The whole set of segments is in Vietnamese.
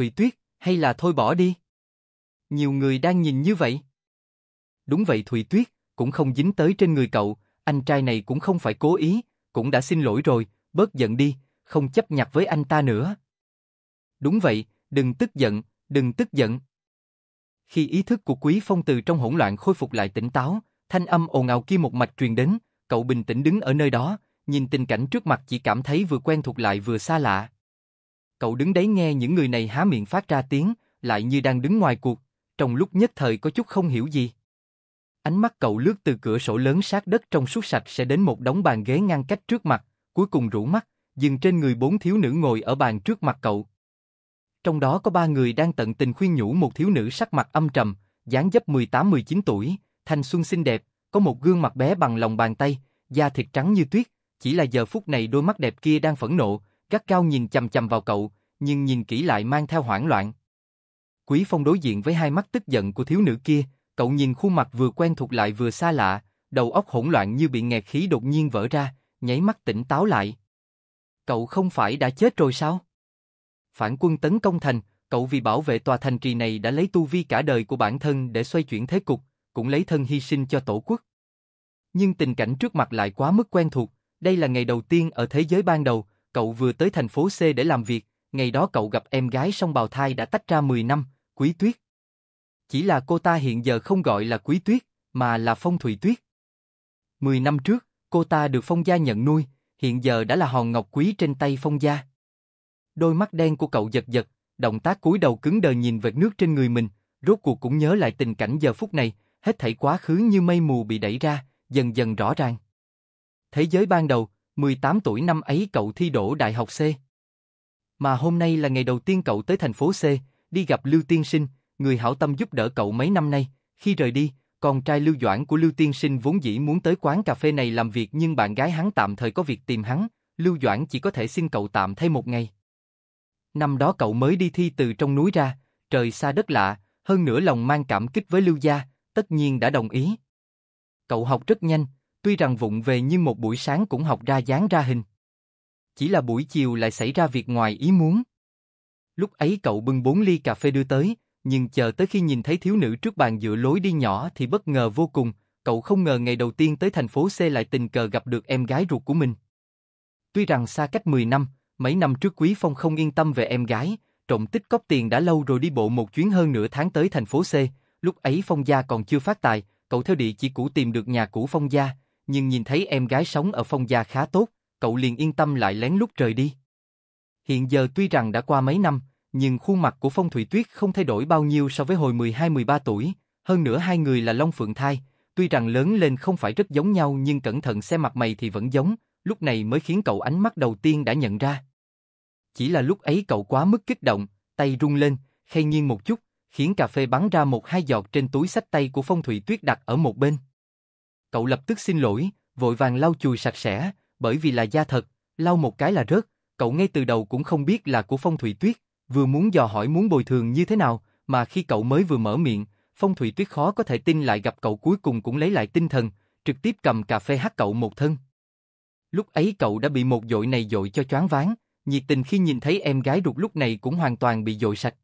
thùy Tuyết, hay là thôi bỏ đi? Nhiều người đang nhìn như vậy. Đúng vậy thùy Tuyết, cũng không dính tới trên người cậu, anh trai này cũng không phải cố ý, cũng đã xin lỗi rồi, bớt giận đi, không chấp nhặt với anh ta nữa. Đúng vậy, đừng tức giận, đừng tức giận. Khi ý thức của Quý Phong từ trong hỗn loạn khôi phục lại tỉnh táo, thanh âm ồn ào kia một mạch truyền đến, cậu bình tĩnh đứng ở nơi đó, nhìn tình cảnh trước mặt chỉ cảm thấy vừa quen thuộc lại vừa xa lạ. Cậu đứng đấy nghe những người này há miệng phát ra tiếng, lại như đang đứng ngoài cuộc, trong lúc nhất thời có chút không hiểu gì. Ánh mắt cậu lướt từ cửa sổ lớn sát đất trong suốt sạch sẽ đến một đống bàn ghế ngăn cách trước mặt, cuối cùng rũ mắt, dừng trên người bốn thiếu nữ ngồi ở bàn trước mặt cậu. Trong đó có ba người đang tận tình khuyên nhủ một thiếu nữ sắc mặt âm trầm, dáng dấp 18-19 tuổi, thanh xuân xinh đẹp, có một gương mặt bé bằng lòng bàn tay, da thịt trắng như tuyết, chỉ là giờ phút này đôi mắt đẹp kia đang phẫn nộ, Gắt cao nhìn chầm chầm vào cậu, nhưng nhìn kỹ lại mang theo hoảng loạn. Quý Phong đối diện với hai mắt tức giận của thiếu nữ kia, cậu nhìn khuôn mặt vừa quen thuộc lại vừa xa lạ, đầu óc hỗn loạn như bị nghẹt khí đột nhiên vỡ ra, nháy mắt tỉnh táo lại. Cậu không phải đã chết rồi sao? Phản quân tấn công thành, cậu vì bảo vệ tòa thành trì này đã lấy tu vi cả đời của bản thân để xoay chuyển thế cục, cũng lấy thân hy sinh cho tổ quốc. Nhưng tình cảnh trước mặt lại quá mức quen thuộc, đây là ngày đầu tiên ở thế giới ban đầu, cậu vừa tới thành phố C để làm việc, ngày đó cậu gặp em gái song bào thai đã tách ra 10 năm, Quý Tuyết. Chỉ là cô ta hiện giờ không gọi là Quý Tuyết, mà là Phong Thủy Tuyết. 10 năm trước, cô ta được Phong gia nhận nuôi, hiện giờ đã là hòn ngọc quý trên tay Phong gia. Đôi mắt đen của cậu giật giật, động tác cúi đầu cứng đờ nhìn vệt nước trên người mình, rốt cuộc cũng nhớ lại tình cảnh giờ phút này, hết thảy quá khứ như mây mù bị đẩy ra, dần dần rõ ràng. Thế giới ban đầu, 18 tuổi năm ấy cậu thi đỗ đại học C. Mà hôm nay là ngày đầu tiên cậu tới thành phố C, đi gặp Lưu Tiên Sinh, người hảo tâm giúp đỡ cậu mấy năm nay. Khi rời đi, con trai Lưu Doãn của Lưu Tiên Sinh vốn dĩ muốn tới quán cà phê này làm việc nhưng bạn gái hắn tạm thời có việc tìm hắn, Lưu Doãn chỉ có thể xin cậu tạm thay một ngày. Năm đó cậu mới đi thi từ trong núi ra, trời xa đất lạ, hơn nữa lòng mang cảm kích với Lưu Gia, tất nhiên đã đồng ý. Cậu học rất nhanh, Tuy rằng vụng về nhưng một buổi sáng cũng học ra dáng ra hình. Chỉ là buổi chiều lại xảy ra việc ngoài ý muốn. Lúc ấy cậu bưng bốn ly cà phê đưa tới, nhưng chờ tới khi nhìn thấy thiếu nữ trước bàn giữa lối đi nhỏ thì bất ngờ vô cùng, cậu không ngờ ngày đầu tiên tới thành phố C lại tình cờ gặp được em gái ruột của mình. Tuy rằng xa cách 10 năm, mấy năm trước Quý Phong không yên tâm về em gái, trộm tích cóp tiền đã lâu rồi đi bộ một chuyến hơn nửa tháng tới thành phố C, lúc ấy Phong gia còn chưa phát tài, cậu theo địa chỉ cũ tìm được nhà cũ Phong gia, nhưng nhìn thấy em gái sống ở phong gia khá tốt, cậu liền yên tâm lại lén lút rời đi. Hiện giờ tuy rằng đã qua mấy năm, nhưng khuôn mặt của Phong Thủy Tuyết không thay đổi bao nhiêu so với hồi 12-13 tuổi, hơn nữa hai người là Long Phượng Thai, tuy rằng lớn lên không phải rất giống nhau nhưng cẩn thận xem mặt mày thì vẫn giống, lúc này mới khiến cậu ánh mắt đầu tiên đã nhận ra. Chỉ là lúc ấy cậu quá mức kích động, tay rung lên, khay nghiêng một chút, khiến cà phê bắn ra một hai giọt trên túi sách tay của Phong Thủy Tuyết đặt ở một bên. Cậu lập tức xin lỗi, vội vàng lau chùi sạch sẽ, bởi vì là da thật, lau một cái là rớt, cậu ngay từ đầu cũng không biết là của Phong Thủy Tuyết, vừa muốn dò hỏi muốn bồi thường như thế nào, mà khi cậu mới vừa mở miệng, Phong Thủy Tuyết khó có thể tin lại gặp cậu cuối cùng cũng lấy lại tinh thần, trực tiếp cầm cà phê hát cậu một thân. Lúc ấy cậu đã bị một dội này dội cho choáng váng, nhiệt tình khi nhìn thấy em gái ruột lúc này cũng hoàn toàn bị dội sạch.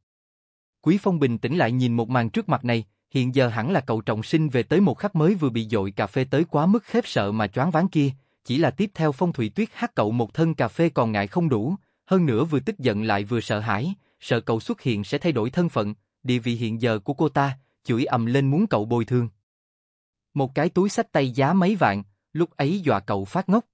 Quý Phong bình tĩnh lại nhìn một màn trước mặt này, hiện giờ hẳn là cậu trọng sinh về tới một khắc mới vừa bị dội cà phê tới quá mức khép sợ mà choáng váng kia, chỉ là tiếp theo phong thủy tuyết hát cậu một thân cà phê còn ngại không đủ, hơn nữa vừa tức giận lại vừa sợ hãi, sợ cậu xuất hiện sẽ thay đổi thân phận, địa vị hiện giờ của cô ta, chửi ầm lên muốn cậu bồi thường. Một cái túi sách tay giá mấy vạn, lúc ấy dọa cậu phát ngốc.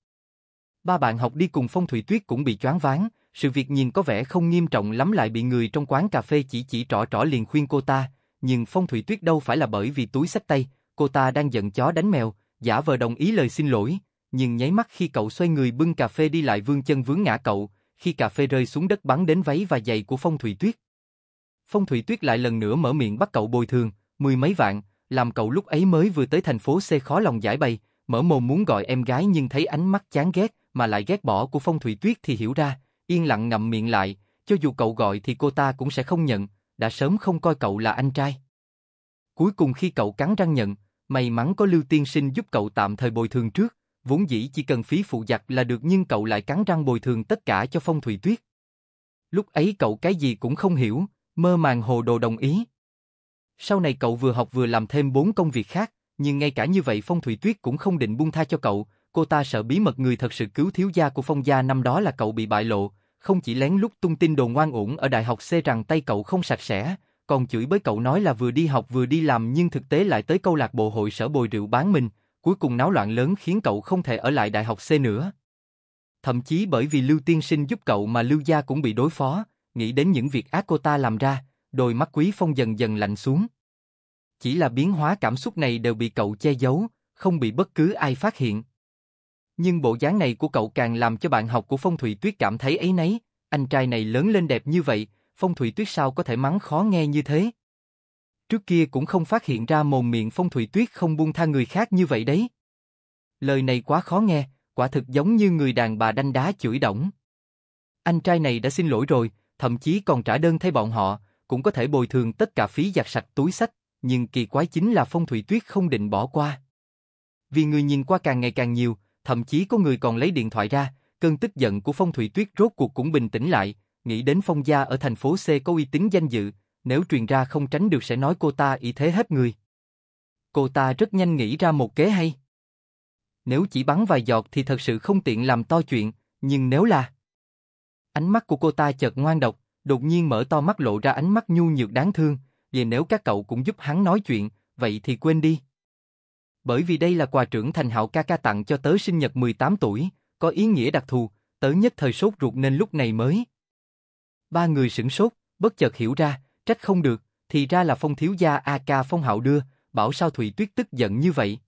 Ba bạn học đi cùng phong thủy tuyết cũng bị choáng váng, sự việc nhìn có vẻ không nghiêm trọng lắm lại bị người trong quán cà phê chỉ chỉ trỏ trỏ liền khuyên cô ta, nhưng Phong Thủy Tuyết đâu phải là bởi vì túi sách tay, cô ta đang giận chó đánh mèo, giả vờ đồng ý lời xin lỗi, nhưng nháy mắt khi cậu xoay người bưng cà phê đi lại vương chân vướng ngã cậu, khi cà phê rơi xuống đất bắn đến váy và giày của Phong Thủy Tuyết. Phong Thủy Tuyết lại lần nữa mở miệng bắt cậu bồi thường, mười mấy vạn, làm cậu lúc ấy mới vừa tới thành phố C khó lòng giải bày, mở mồm muốn gọi em gái nhưng thấy ánh mắt chán ghét mà lại ghét bỏ của Phong Thủy Tuyết thì hiểu ra, yên lặng ngậm miệng lại, cho dù cậu gọi thì cô ta cũng sẽ không nhận, đã sớm không coi cậu là anh trai. Cuối cùng khi cậu cắn răng nhận, may mắn có Lưu Tiên Sinh giúp cậu tạm thời bồi thường trước, vốn dĩ chỉ cần phí phụ giặt là được nhưng cậu lại cắn răng bồi thường tất cả cho Phong Thủy Tuyết. Lúc ấy cậu cái gì cũng không hiểu, mơ màng hồ đồ đồng ý. Sau này cậu vừa học vừa làm thêm bốn công việc khác, nhưng ngay cả như vậy Phong Thủy Tuyết cũng không định buông tha cho cậu, cô ta sợ bí mật người thật sự cứu thiếu gia của Phong gia năm đó là cậu bị bại lộ, không chỉ lén lút tung tin đồn ngoan uổng ở đại học C rằng tay cậu không sạch sẽ, còn chửi bới cậu nói là vừa đi học vừa đi làm nhưng thực tế lại tới câu lạc bộ hội sở bồi rượu bán mình, cuối cùng náo loạn lớn khiến cậu không thể ở lại đại học C nữa. Thậm chí bởi vì Lưu Tiên Sinh giúp cậu mà Lưu Gia cũng bị đối phó, nghĩ đến những việc ác cô ta làm ra, đôi mắt Quý Phong dần dần lạnh xuống. Chỉ là biến hóa cảm xúc này đều bị cậu che giấu, không bị bất cứ ai phát hiện. Nhưng bộ dáng này của cậu càng làm cho bạn học của Phong Thủy Tuyết cảm thấy ấy nấy, anh trai này lớn lên đẹp như vậy, Phong Thủy Tuyết sao có thể mắng khó nghe như thế. Trước kia cũng không phát hiện ra mồm miệng Phong Thủy Tuyết không buông tha người khác như vậy đấy. Lời này quá khó nghe, quả thực giống như người đàn bà đanh đá chửi đổng. Anh trai này đã xin lỗi rồi, thậm chí còn trả đơn thay bọn họ, cũng có thể bồi thường tất cả phí giặt sạch túi sách, nhưng kỳ quái chính là Phong Thủy Tuyết không định bỏ qua. Vì người nhìn qua càng ngày càng nhiều, thậm chí có người còn lấy điện thoại ra, cơn tức giận của Phong Thủy Tuyết rốt cuộc cũng bình tĩnh lại, nghĩ đến Phong gia ở thành phố C có uy tín danh dự, nếu truyền ra không tránh được sẽ nói cô ta ý thế hết người. Cô ta rất nhanh nghĩ ra một kế hay. Nếu chỉ bắn vài giọt thì thật sự không tiện làm to chuyện, nhưng nếu là... Ánh mắt của cô ta chợt ngoan độc, đột nhiên mở to mắt lộ ra ánh mắt nhu nhược đáng thương, vì nếu các cậu cũng giúp hắn nói chuyện, vậy thì quên đi bởi vì đây là quà trưởng thành hạo ca ca tặng cho tớ sinh nhật 18 tuổi, có ý nghĩa đặc thù, tớ nhất thời sốt ruột nên lúc này mới. Ba người sửng sốt, bất chợt hiểu ra, trách không được, thì ra là phong thiếu gia A ca phong hạo đưa, bảo sao Thủy Tuyết tức giận như vậy.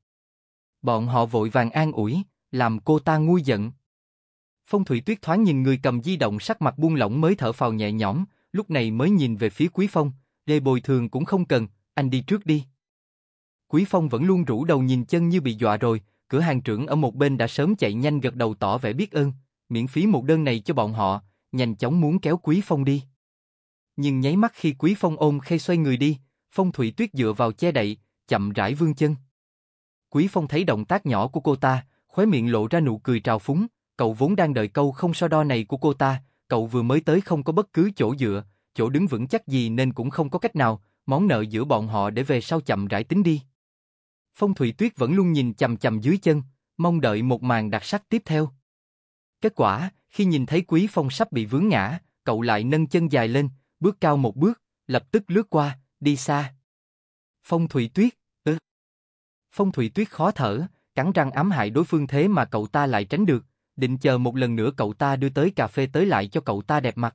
Bọn họ vội vàng an ủi, làm cô ta ngu giận. Phong Thủy Tuyết thoáng nhìn người cầm di động sắc mặt buông lỏng mới thở phào nhẹ nhõm, lúc này mới nhìn về phía Quý Phong, đề bồi thường cũng không cần, anh đi trước đi. Quý Phong vẫn luôn rũ đầu nhìn chân như bị dọa rồi, cửa hàng trưởng ở một bên đã sớm chạy nhanh gật đầu tỏ vẻ biết ơn, miễn phí một đơn này cho bọn họ, nhanh chóng muốn kéo Quý Phong đi. Nhưng nháy mắt khi Quý Phong ôm khay xoay người đi, Phong Thủy Tuyết dựa vào che đậy, chậm rãi vươn chân. Quý Phong thấy động tác nhỏ của cô ta, khóe miệng lộ ra nụ cười trào phúng, cậu vốn đang đợi câu không so đo này của cô ta, cậu vừa mới tới không có bất cứ chỗ dựa, chỗ đứng vững chắc gì nên cũng không có cách nào, món nợ giữa bọn họ để về sau chậm rãi tính đi. Phong Thủy Tuyết vẫn luôn nhìn chầm chầm dưới chân, mong đợi một màn đặc sắc tiếp theo. Kết quả, khi nhìn thấy Quý Phong sắp bị vướng ngã, cậu lại nâng chân dài lên, bước cao một bước, lập tức lướt qua, đi xa. Phong Thủy Tuyết, ư. Ừ. Phong Thủy Tuyết khó thở, cắn răng ám hại đối phương thế mà cậu ta lại tránh được, định chờ một lần nữa cậu ta đưa tới cà phê tới lại cho cậu ta đẹp mặt.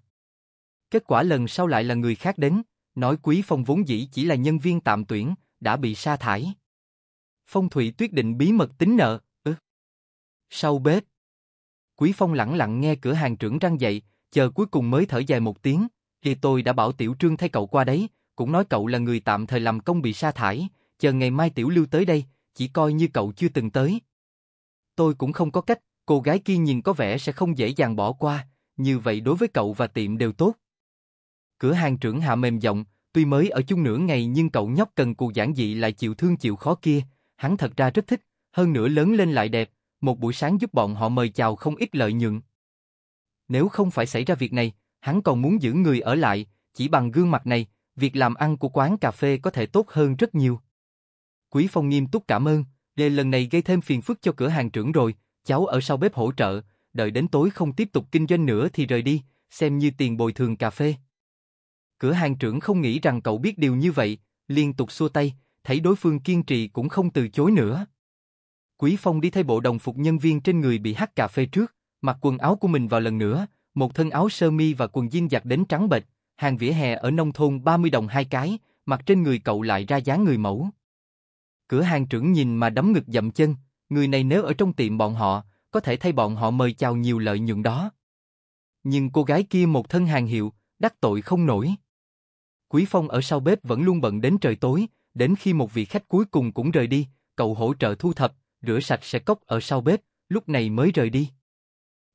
Kết quả lần sau lại là người khác đến, nói Quý Phong vốn dĩ chỉ là nhân viên tạm tuyển, đã bị sa thải. Phong thủy tuyết định bí mật tính nợ, Ừ. Sau bếp. Quý Phong lặng lặng nghe cửa hàng trưởng răng dậy, chờ cuối cùng mới thở dài một tiếng, thì tôi đã bảo Tiểu Trương thay cậu qua đấy, cũng nói cậu là người tạm thời làm công bị sa thải, chờ ngày mai Tiểu Lưu tới đây, chỉ coi như cậu chưa từng tới. Tôi cũng không có cách, cô gái kia nhìn có vẻ sẽ không dễ dàng bỏ qua, như vậy đối với cậu và tiệm đều tốt. Cửa hàng trưởng hạ mềm giọng, tuy mới ở chung nửa ngày nhưng cậu nhóc cần cù giản dị lại chịu thương chịu khó kia, hắn thật ra rất thích, hơn nữa lớn lên lại đẹp, một buổi sáng giúp bọn họ mời chào không ít lợi nhuận. Nếu không phải xảy ra việc này, hắn còn muốn giữ người ở lại, chỉ bằng gương mặt này, việc làm ăn của quán cà phê có thể tốt hơn rất nhiều. Quý Phong nghiêm túc cảm ơn, đề lần này gây thêm phiền phức cho cửa hàng trưởng rồi, cháu ở sau bếp hỗ trợ, đợi đến tối không tiếp tục kinh doanh nữa thì rời đi, xem như tiền bồi thường cà phê. Cửa hàng trưởng không nghĩ rằng cậu biết điều như vậy, liên tục xua tay, thấy đối phương kiên trì cũng không từ chối nữa. Quý Phong đi thay bộ đồng phục nhân viên trên người bị hắt cà phê trước, mặc quần áo của mình vào lần nữa, một thân áo sơ mi và quần jean giặt đến trắng bệch, hàng vỉa hè ở nông thôn 30 đồng hai cái, mặc trên người cậu lại ra dáng người mẫu. Cửa hàng trưởng nhìn mà đấm ngực dậm chân, người này nếu ở trong tiệm bọn họ, có thể thay bọn họ mời chào nhiều lợi nhuận đó. Nhưng cô gái kia một thân hàng hiệu, đắc tội không nổi. Quý Phong ở sau bếp vẫn luôn bận đến trời tối, Đến khi một vị khách cuối cùng cũng rời đi, cậu hỗ trợ thu thập, rửa sạch sẽ cốc ở sau bếp, lúc này mới rời đi.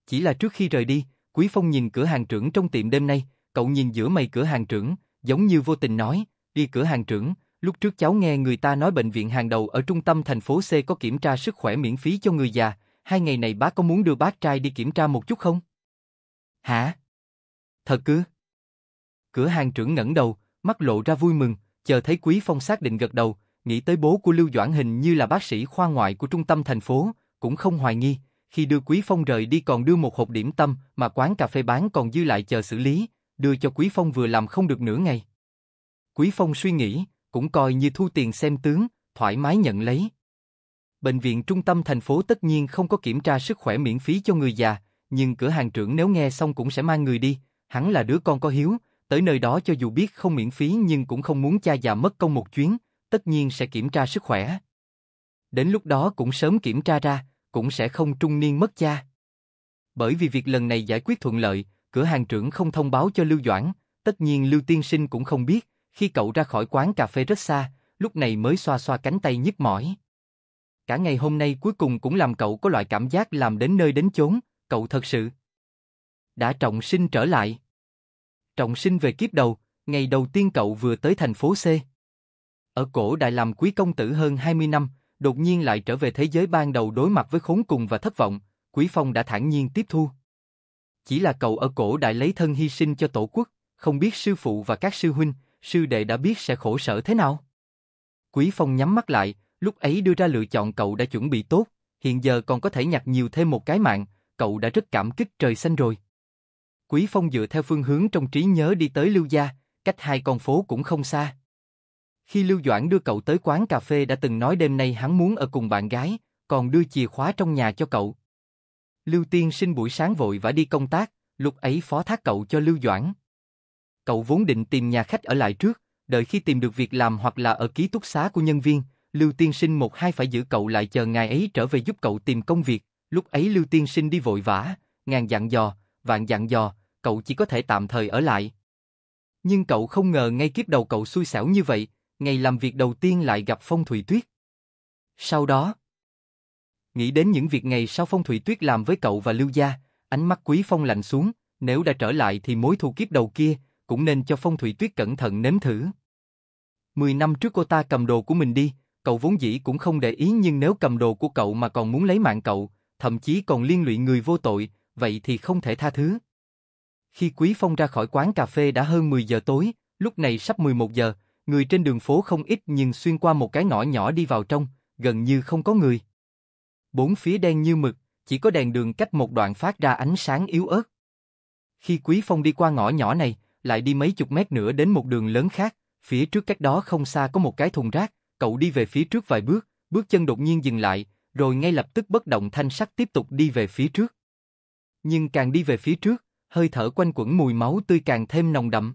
Chỉ là trước khi rời đi, Quý Phong nhìn cửa hàng trưởng trong tiệm đêm nay, cậu nhìn giữa mày cửa hàng trưởng, giống như vô tình nói, đi cửa hàng trưởng, lúc trước cháu nghe người ta nói bệnh viện hàng đầu ở trung tâm thành phố C có kiểm tra sức khỏe miễn phí cho người già, hai ngày này bác có muốn đưa bác trai đi kiểm tra một chút không? Hả? Thật cứ? Cửa hàng trưởng ngẩng đầu, mắt lộ ra vui mừng, chờ thấy Quý Phong xác định gật đầu, nghĩ tới bố của Lưu Doãn hình như là bác sĩ khoa ngoại của trung tâm thành phố, cũng không hoài nghi, khi đưa Quý Phong rời đi còn đưa một hộp điểm tâm mà quán cà phê bán còn dư lại chờ xử lý, đưa cho Quý Phong vừa làm không được nửa ngày. Quý Phong suy nghĩ, cũng coi như thu tiền xem tướng, thoải mái nhận lấy. Bệnh viện trung tâm thành phố tất nhiên không có kiểm tra sức khỏe miễn phí cho người già, nhưng cửa hàng trưởng nếu nghe xong cũng sẽ mang người đi, hắn là đứa con có hiếu, tới nơi đó cho dù biết không miễn phí nhưng cũng không muốn cha già mất công một chuyến, tất nhiên sẽ kiểm tra sức khỏe. Đến lúc đó cũng sớm kiểm tra ra, cũng sẽ không trung niên mất cha. Bởi vì việc lần này giải quyết thuận lợi, cửa hàng trưởng không thông báo cho Lưu Doãn, tất nhiên Lưu Tiên Sinh cũng không biết, khi cậu ra khỏi quán cà phê rất xa, lúc này mới xoa xoa cánh tay nhức mỏi. Cả ngày hôm nay cuối cùng cũng làm cậu có loại cảm giác làm đến nơi đến chốn, cậu thật sự đã trọng sinh trở lại. Trọng sinh về kiếp đầu, ngày đầu tiên cậu vừa tới thành phố C. Ở cổ đại làm quý công tử hơn 20 năm, đột nhiên lại trở về thế giới ban đầu đối mặt với khốn cùng và thất vọng, Quý Phong đã thản nhiên tiếp thu. Chỉ là cậu ở cổ đại lấy thân hy sinh cho tổ quốc, không biết sư phụ và các sư huynh, sư đệ đã biết sẽ khổ sở thế nào. Quý Phong nhắm mắt lại, lúc ấy đưa ra lựa chọn cậu đã chuẩn bị tốt, hiện giờ còn có thể nhặt nhiều thêm một cái mạng, cậu đã rất cảm kích trời xanh rồi. Quý Phong dựa theo phương hướng trong trí nhớ đi tới Lưu Gia, cách hai con phố cũng không xa. Khi Lưu Doãn đưa cậu tới quán cà phê đã từng nói đêm nay hắn muốn ở cùng bạn gái, còn đưa chìa khóa trong nhà cho cậu. Lưu Tiên sinh buổi sáng vội vã đi công tác, lúc ấy phó thác cậu cho Lưu Doãn. Cậu vốn định tìm nhà khách ở lại trước, đợi khi tìm được việc làm hoặc là ở ký túc xá của nhân viên, Lưu Tiên Sinh một hai phải giữ cậu lại chờ ngày ấy trở về giúp cậu tìm công việc. Lúc ấy Lưu Tiên Sinh đi vội vã, ngàn dặn dò, vạn dặn dò, cậu chỉ có thể tạm thời ở lại. Nhưng cậu không ngờ ngay kiếp đầu cậu xui xẻo như vậy, ngày làm việc đầu tiên lại gặp Phong Thủy Tuyết. Sau đó, nghĩ đến những việc ngày sau Phong Thủy Tuyết làm với cậu và Lưu Gia, ánh mắt Quý Phong lạnh xuống, nếu đã trở lại thì mối thù kiếp đầu kia cũng nên cho Phong Thủy Tuyết cẩn thận nếm thử. Mười năm trước cô ta cầm đồ của mình đi, cậu vốn dĩ cũng không để ý nhưng nếu cầm đồ của cậu mà còn muốn lấy mạng cậu, thậm chí còn liên lụy người vô tội, vậy thì không thể tha thứ. Khi Quý Phong ra khỏi quán cà phê đã hơn 10 giờ tối, lúc này sắp 11 giờ, người trên đường phố không ít nhưng xuyên qua một cái ngõ nhỏ đi vào trong, gần như không có người. Bốn phía đen như mực, chỉ có đèn đường cách một đoạn phát ra ánh sáng yếu ớt. Khi Quý Phong đi qua ngõ nhỏ này, lại đi mấy chục mét nữa đến một đường lớn khác, phía trước cách đó không xa có một cái thùng rác, cậu đi về phía trước vài bước, bước chân đột nhiên dừng lại, rồi ngay lập tức bất động thanh sắc tiếp tục đi về phía trước. Nhưng càng đi về phía trước, hơi thở quanh quẩn mùi máu tươi càng thêm nồng đậm.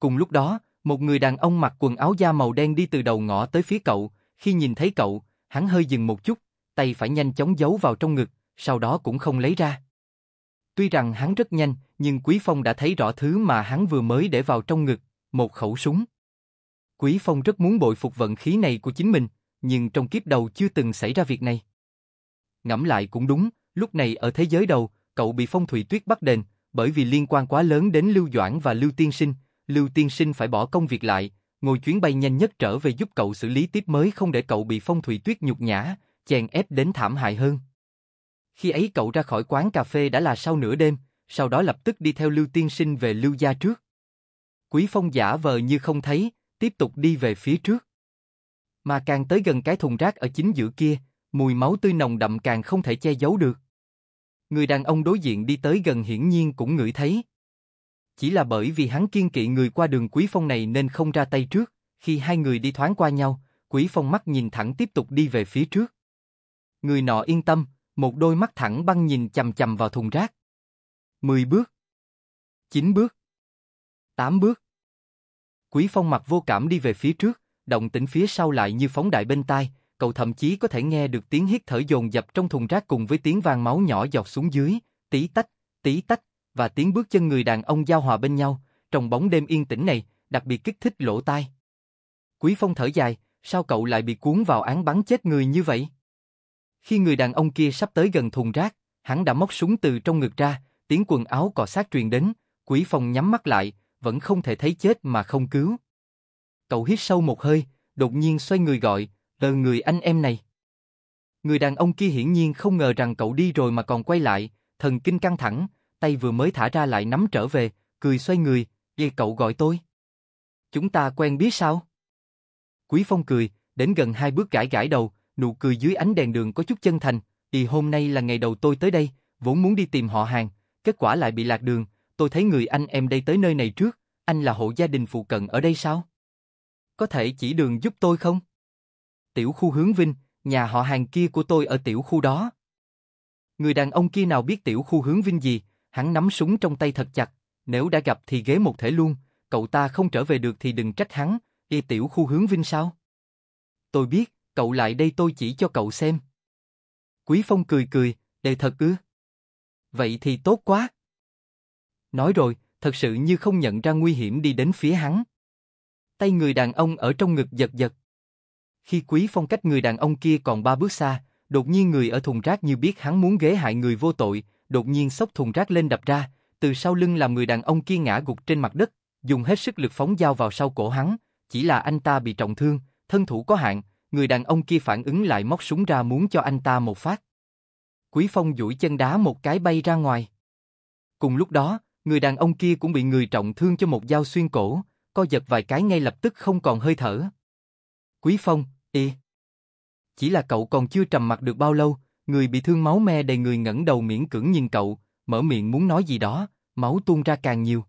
Cùng lúc đó, một người đàn ông mặc quần áo da màu đen đi từ đầu ngõ tới phía cậu, khi nhìn thấy cậu, hắn hơi dừng một chút, tay phải nhanh chóng giấu vào trong ngực, sau đó cũng không lấy ra. Tuy rằng hắn rất nhanh, nhưng Quý Phong đã thấy rõ thứ mà hắn vừa mới để vào trong ngực, một khẩu súng. Quý Phong rất muốn bội phục vận khí này của chính mình, nhưng trong kiếp đầu chưa từng xảy ra việc này. Ngẫm lại cũng đúng, lúc này ở thế giới đầu, cậu bị phong thủy tuyết bắt đền, bởi vì liên quan quá lớn đến Lưu Doãn và Lưu Tiên Sinh, Lưu Tiên Sinh phải bỏ công việc lại, ngồi chuyến bay nhanh nhất trở về giúp cậu xử lý tiếp mới không để cậu bị phong thủy tuyết nhục nhã, chèn ép đến thảm hại hơn. Khi ấy cậu ra khỏi quán cà phê đã là sau nửa đêm, sau đó lập tức đi theo Lưu Tiên Sinh về Lưu Gia trước. Quý Phong giả vờ như không thấy, tiếp tục đi về phía trước. Mà càng tới gần cái thùng rác ở chính giữa kia, mùi máu tươi nồng đậm càng không thể che giấu được người đàn ông đối diện đi tới gần hiển nhiên cũng ngửi thấy. Chỉ là bởi vì hắn kiên kỵ người qua đường Quý Phong này nên không ra tay trước, khi hai người đi thoáng qua nhau, Quý Phong mắt nhìn thẳng tiếp tục đi về phía trước. Người nọ yên tâm, một đôi mắt thẳng băng nhìn chầm chầm vào thùng rác. 10 bước, 9 bước, 8 bước. Quý Phong mặt vô cảm đi về phía trước, động tĩnh phía sau lại như phóng đại bên tai, cậu thậm chí có thể nghe được tiếng hít thở dồn dập trong thùng rác cùng với tiếng vang máu nhỏ dọc xuống dưới, tí tách, tí tách, và tiếng bước chân người đàn ông giao hòa bên nhau, trong bóng đêm yên tĩnh này, đặc biệt kích thích lỗ tai. Quý Phong thở dài, sao cậu lại bị cuốn vào án bắn chết người như vậy? Khi người đàn ông kia sắp tới gần thùng rác, hắn đã móc súng từ trong ngực ra, tiếng quần áo cọ sát truyền đến, Quý Phong nhắm mắt lại, vẫn không thể thấy chết mà không cứu. Cậu hít sâu một hơi, đột nhiên xoay người gọi, Ờ người anh em này. Người đàn ông kia hiển nhiên không ngờ rằng cậu đi rồi mà còn quay lại, thần kinh căng thẳng, tay vừa mới thả ra lại nắm trở về, cười xoay người, "Vậy cậu gọi tôi?" "Chúng ta quen biết sao?" Quý Phong cười, đến gần hai bước gãi gãi đầu, nụ cười dưới ánh đèn đường có chút chân thành, "Thì hôm nay là ngày đầu tôi tới đây, vốn muốn đi tìm họ hàng, kết quả lại bị lạc đường, tôi thấy người anh em đây tới nơi này trước, anh là hộ gia đình phụ cận ở đây sao? Có thể chỉ đường giúp tôi không? tiểu khu hướng Vinh, nhà họ hàng kia của tôi ở tiểu khu đó. Người đàn ông kia nào biết tiểu khu hướng Vinh gì, hắn nắm súng trong tay thật chặt, nếu đã gặp thì ghế một thể luôn, cậu ta không trở về được thì đừng trách hắn, y tiểu khu hướng Vinh sao? Tôi biết, cậu lại đây tôi chỉ cho cậu xem. Quý Phong cười cười, đề thật ư. Vậy thì tốt quá. Nói rồi, thật sự như không nhận ra nguy hiểm đi đến phía hắn. Tay người đàn ông ở trong ngực giật giật. Khi Quý Phong cách người đàn ông kia còn ba bước xa, đột nhiên người ở thùng rác như biết hắn muốn ghế hại người vô tội, đột nhiên xốc thùng rác lên đập ra, từ sau lưng làm người đàn ông kia ngã gục trên mặt đất, dùng hết sức lực phóng dao vào sau cổ hắn, chỉ là anh ta bị trọng thương, thân thủ có hạn, người đàn ông kia phản ứng lại móc súng ra muốn cho anh ta một phát. Quý Phong duỗi chân đá một cái bay ra ngoài. Cùng lúc đó, người đàn ông kia cũng bị người trọng thương cho một dao xuyên cổ, co giật vài cái ngay lập tức không còn hơi thở. Quý Phong, Tì. Chỉ là cậu còn chưa trầm mặt được bao lâu, người bị thương máu me đầy người ngẩng đầu miễn cưỡng nhìn cậu, mở miệng muốn nói gì đó, máu tuôn ra càng nhiều.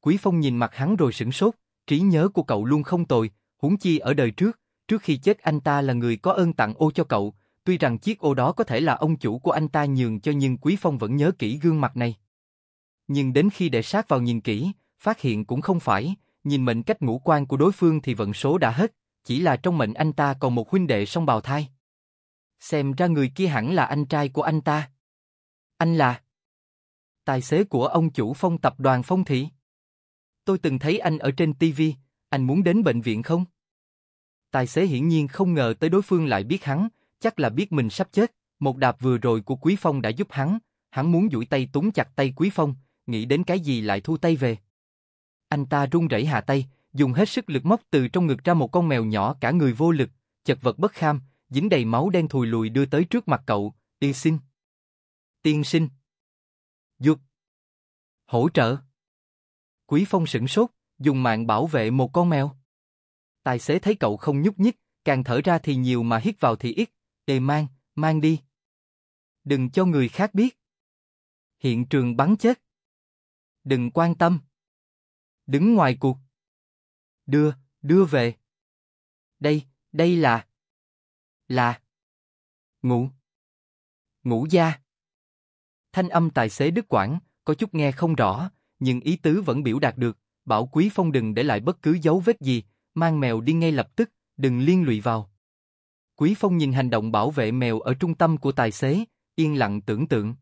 Quý Phong nhìn mặt hắn rồi sửng sốt, trí nhớ của cậu luôn không tồi, huống chi ở đời trước, trước khi chết anh ta là người có ơn tặng ô cho cậu, tuy rằng chiếc ô đó có thể là ông chủ của anh ta nhường cho nhưng Quý Phong vẫn nhớ kỹ gương mặt này. Nhưng đến khi để sát vào nhìn kỹ, phát hiện cũng không phải, nhìn mệnh cách ngũ quan của đối phương thì vận số đã hết, chỉ là trong mệnh anh ta còn một huynh đệ song bào thai. Xem ra người kia hẳn là anh trai của anh ta. Anh là tài xế của ông chủ phong tập đoàn phong thị. Tôi từng thấy anh ở trên TV, anh muốn đến bệnh viện không? Tài xế hiển nhiên không ngờ tới đối phương lại biết hắn, chắc là biết mình sắp chết. Một đạp vừa rồi của Quý Phong đã giúp hắn, hắn muốn duỗi tay túm chặt tay Quý Phong, nghĩ đến cái gì lại thu tay về. Anh ta run rẩy hạ tay, dùng hết sức lực móc từ trong ngực ra một con mèo nhỏ cả người vô lực, chật vật bất kham, dính đầy máu đen thùi lùi đưa tới trước mặt cậu, y xin. Tiên sinh. Dược. Hỗ trợ. Quý Phong sửng sốt, dùng mạng bảo vệ một con mèo. Tài xế thấy cậu không nhúc nhích, càng thở ra thì nhiều mà hít vào thì ít, đề mang, mang đi. Đừng cho người khác biết. Hiện trường bắn chết. Đừng quan tâm. Đứng ngoài cuộc đưa, đưa về. Đây, đây là... là... Ngủ. Ngủ gia. Thanh âm tài xế Đức Quảng, có chút nghe không rõ, nhưng ý tứ vẫn biểu đạt được, bảo Quý Phong đừng để lại bất cứ dấu vết gì, mang mèo đi ngay lập tức, đừng liên lụy vào. Quý Phong nhìn hành động bảo vệ mèo ở trung tâm của tài xế, yên lặng tưởng tượng.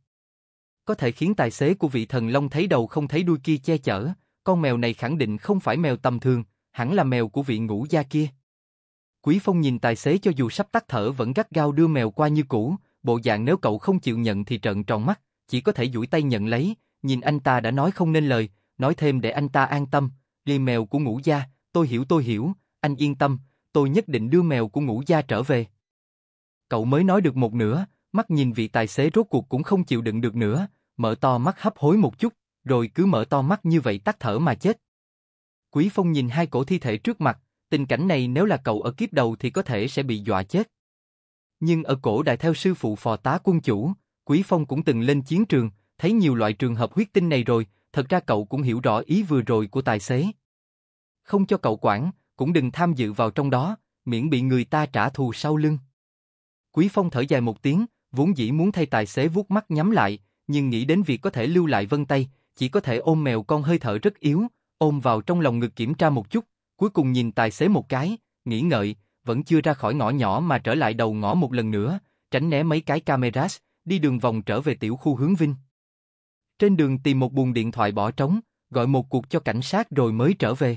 Có thể khiến tài xế của vị thần long thấy đầu không thấy đuôi kia che chở, con mèo này khẳng định không phải mèo tầm thường, hẳn là mèo của vị ngũ gia kia. Quý Phong nhìn tài xế cho dù sắp tắt thở vẫn gắt gao đưa mèo qua như cũ, bộ dạng nếu cậu không chịu nhận thì trợn tròn mắt, chỉ có thể duỗi tay nhận lấy, nhìn anh ta đã nói không nên lời, nói thêm để anh ta an tâm, đi mèo của ngũ gia, tôi hiểu tôi hiểu, anh yên tâm, tôi nhất định đưa mèo của ngũ gia trở về. Cậu mới nói được một nửa, mắt nhìn vị tài xế rốt cuộc cũng không chịu đựng được nữa, mở to mắt hấp hối một chút, rồi cứ mở to mắt như vậy tắt thở mà chết. Quý Phong nhìn hai cổ thi thể trước mặt, tình cảnh này nếu là cậu ở kiếp đầu thì có thể sẽ bị dọa chết. Nhưng ở cổ đại theo sư phụ phò tá quân chủ, Quý Phong cũng từng lên chiến trường, thấy nhiều loại trường hợp huyết tinh này rồi, thật ra cậu cũng hiểu rõ ý vừa rồi của tài xế. Không cho cậu quản, cũng đừng tham dự vào trong đó, miễn bị người ta trả thù sau lưng. Quý Phong thở dài một tiếng, vốn dĩ muốn thay tài xế vuốt mắt nhắm lại, nhưng nghĩ đến việc có thể lưu lại vân tay, chỉ có thể ôm mèo con hơi thở rất yếu, ôm vào trong lòng ngực kiểm tra một chút, cuối cùng nhìn tài xế một cái, nghĩ ngợi, vẫn chưa ra khỏi ngõ nhỏ mà trở lại đầu ngõ một lần nữa, tránh né mấy cái camera, đi đường vòng trở về tiểu khu hướng Vinh. Trên đường tìm một buồng điện thoại bỏ trống, gọi một cuộc cho cảnh sát rồi mới trở về.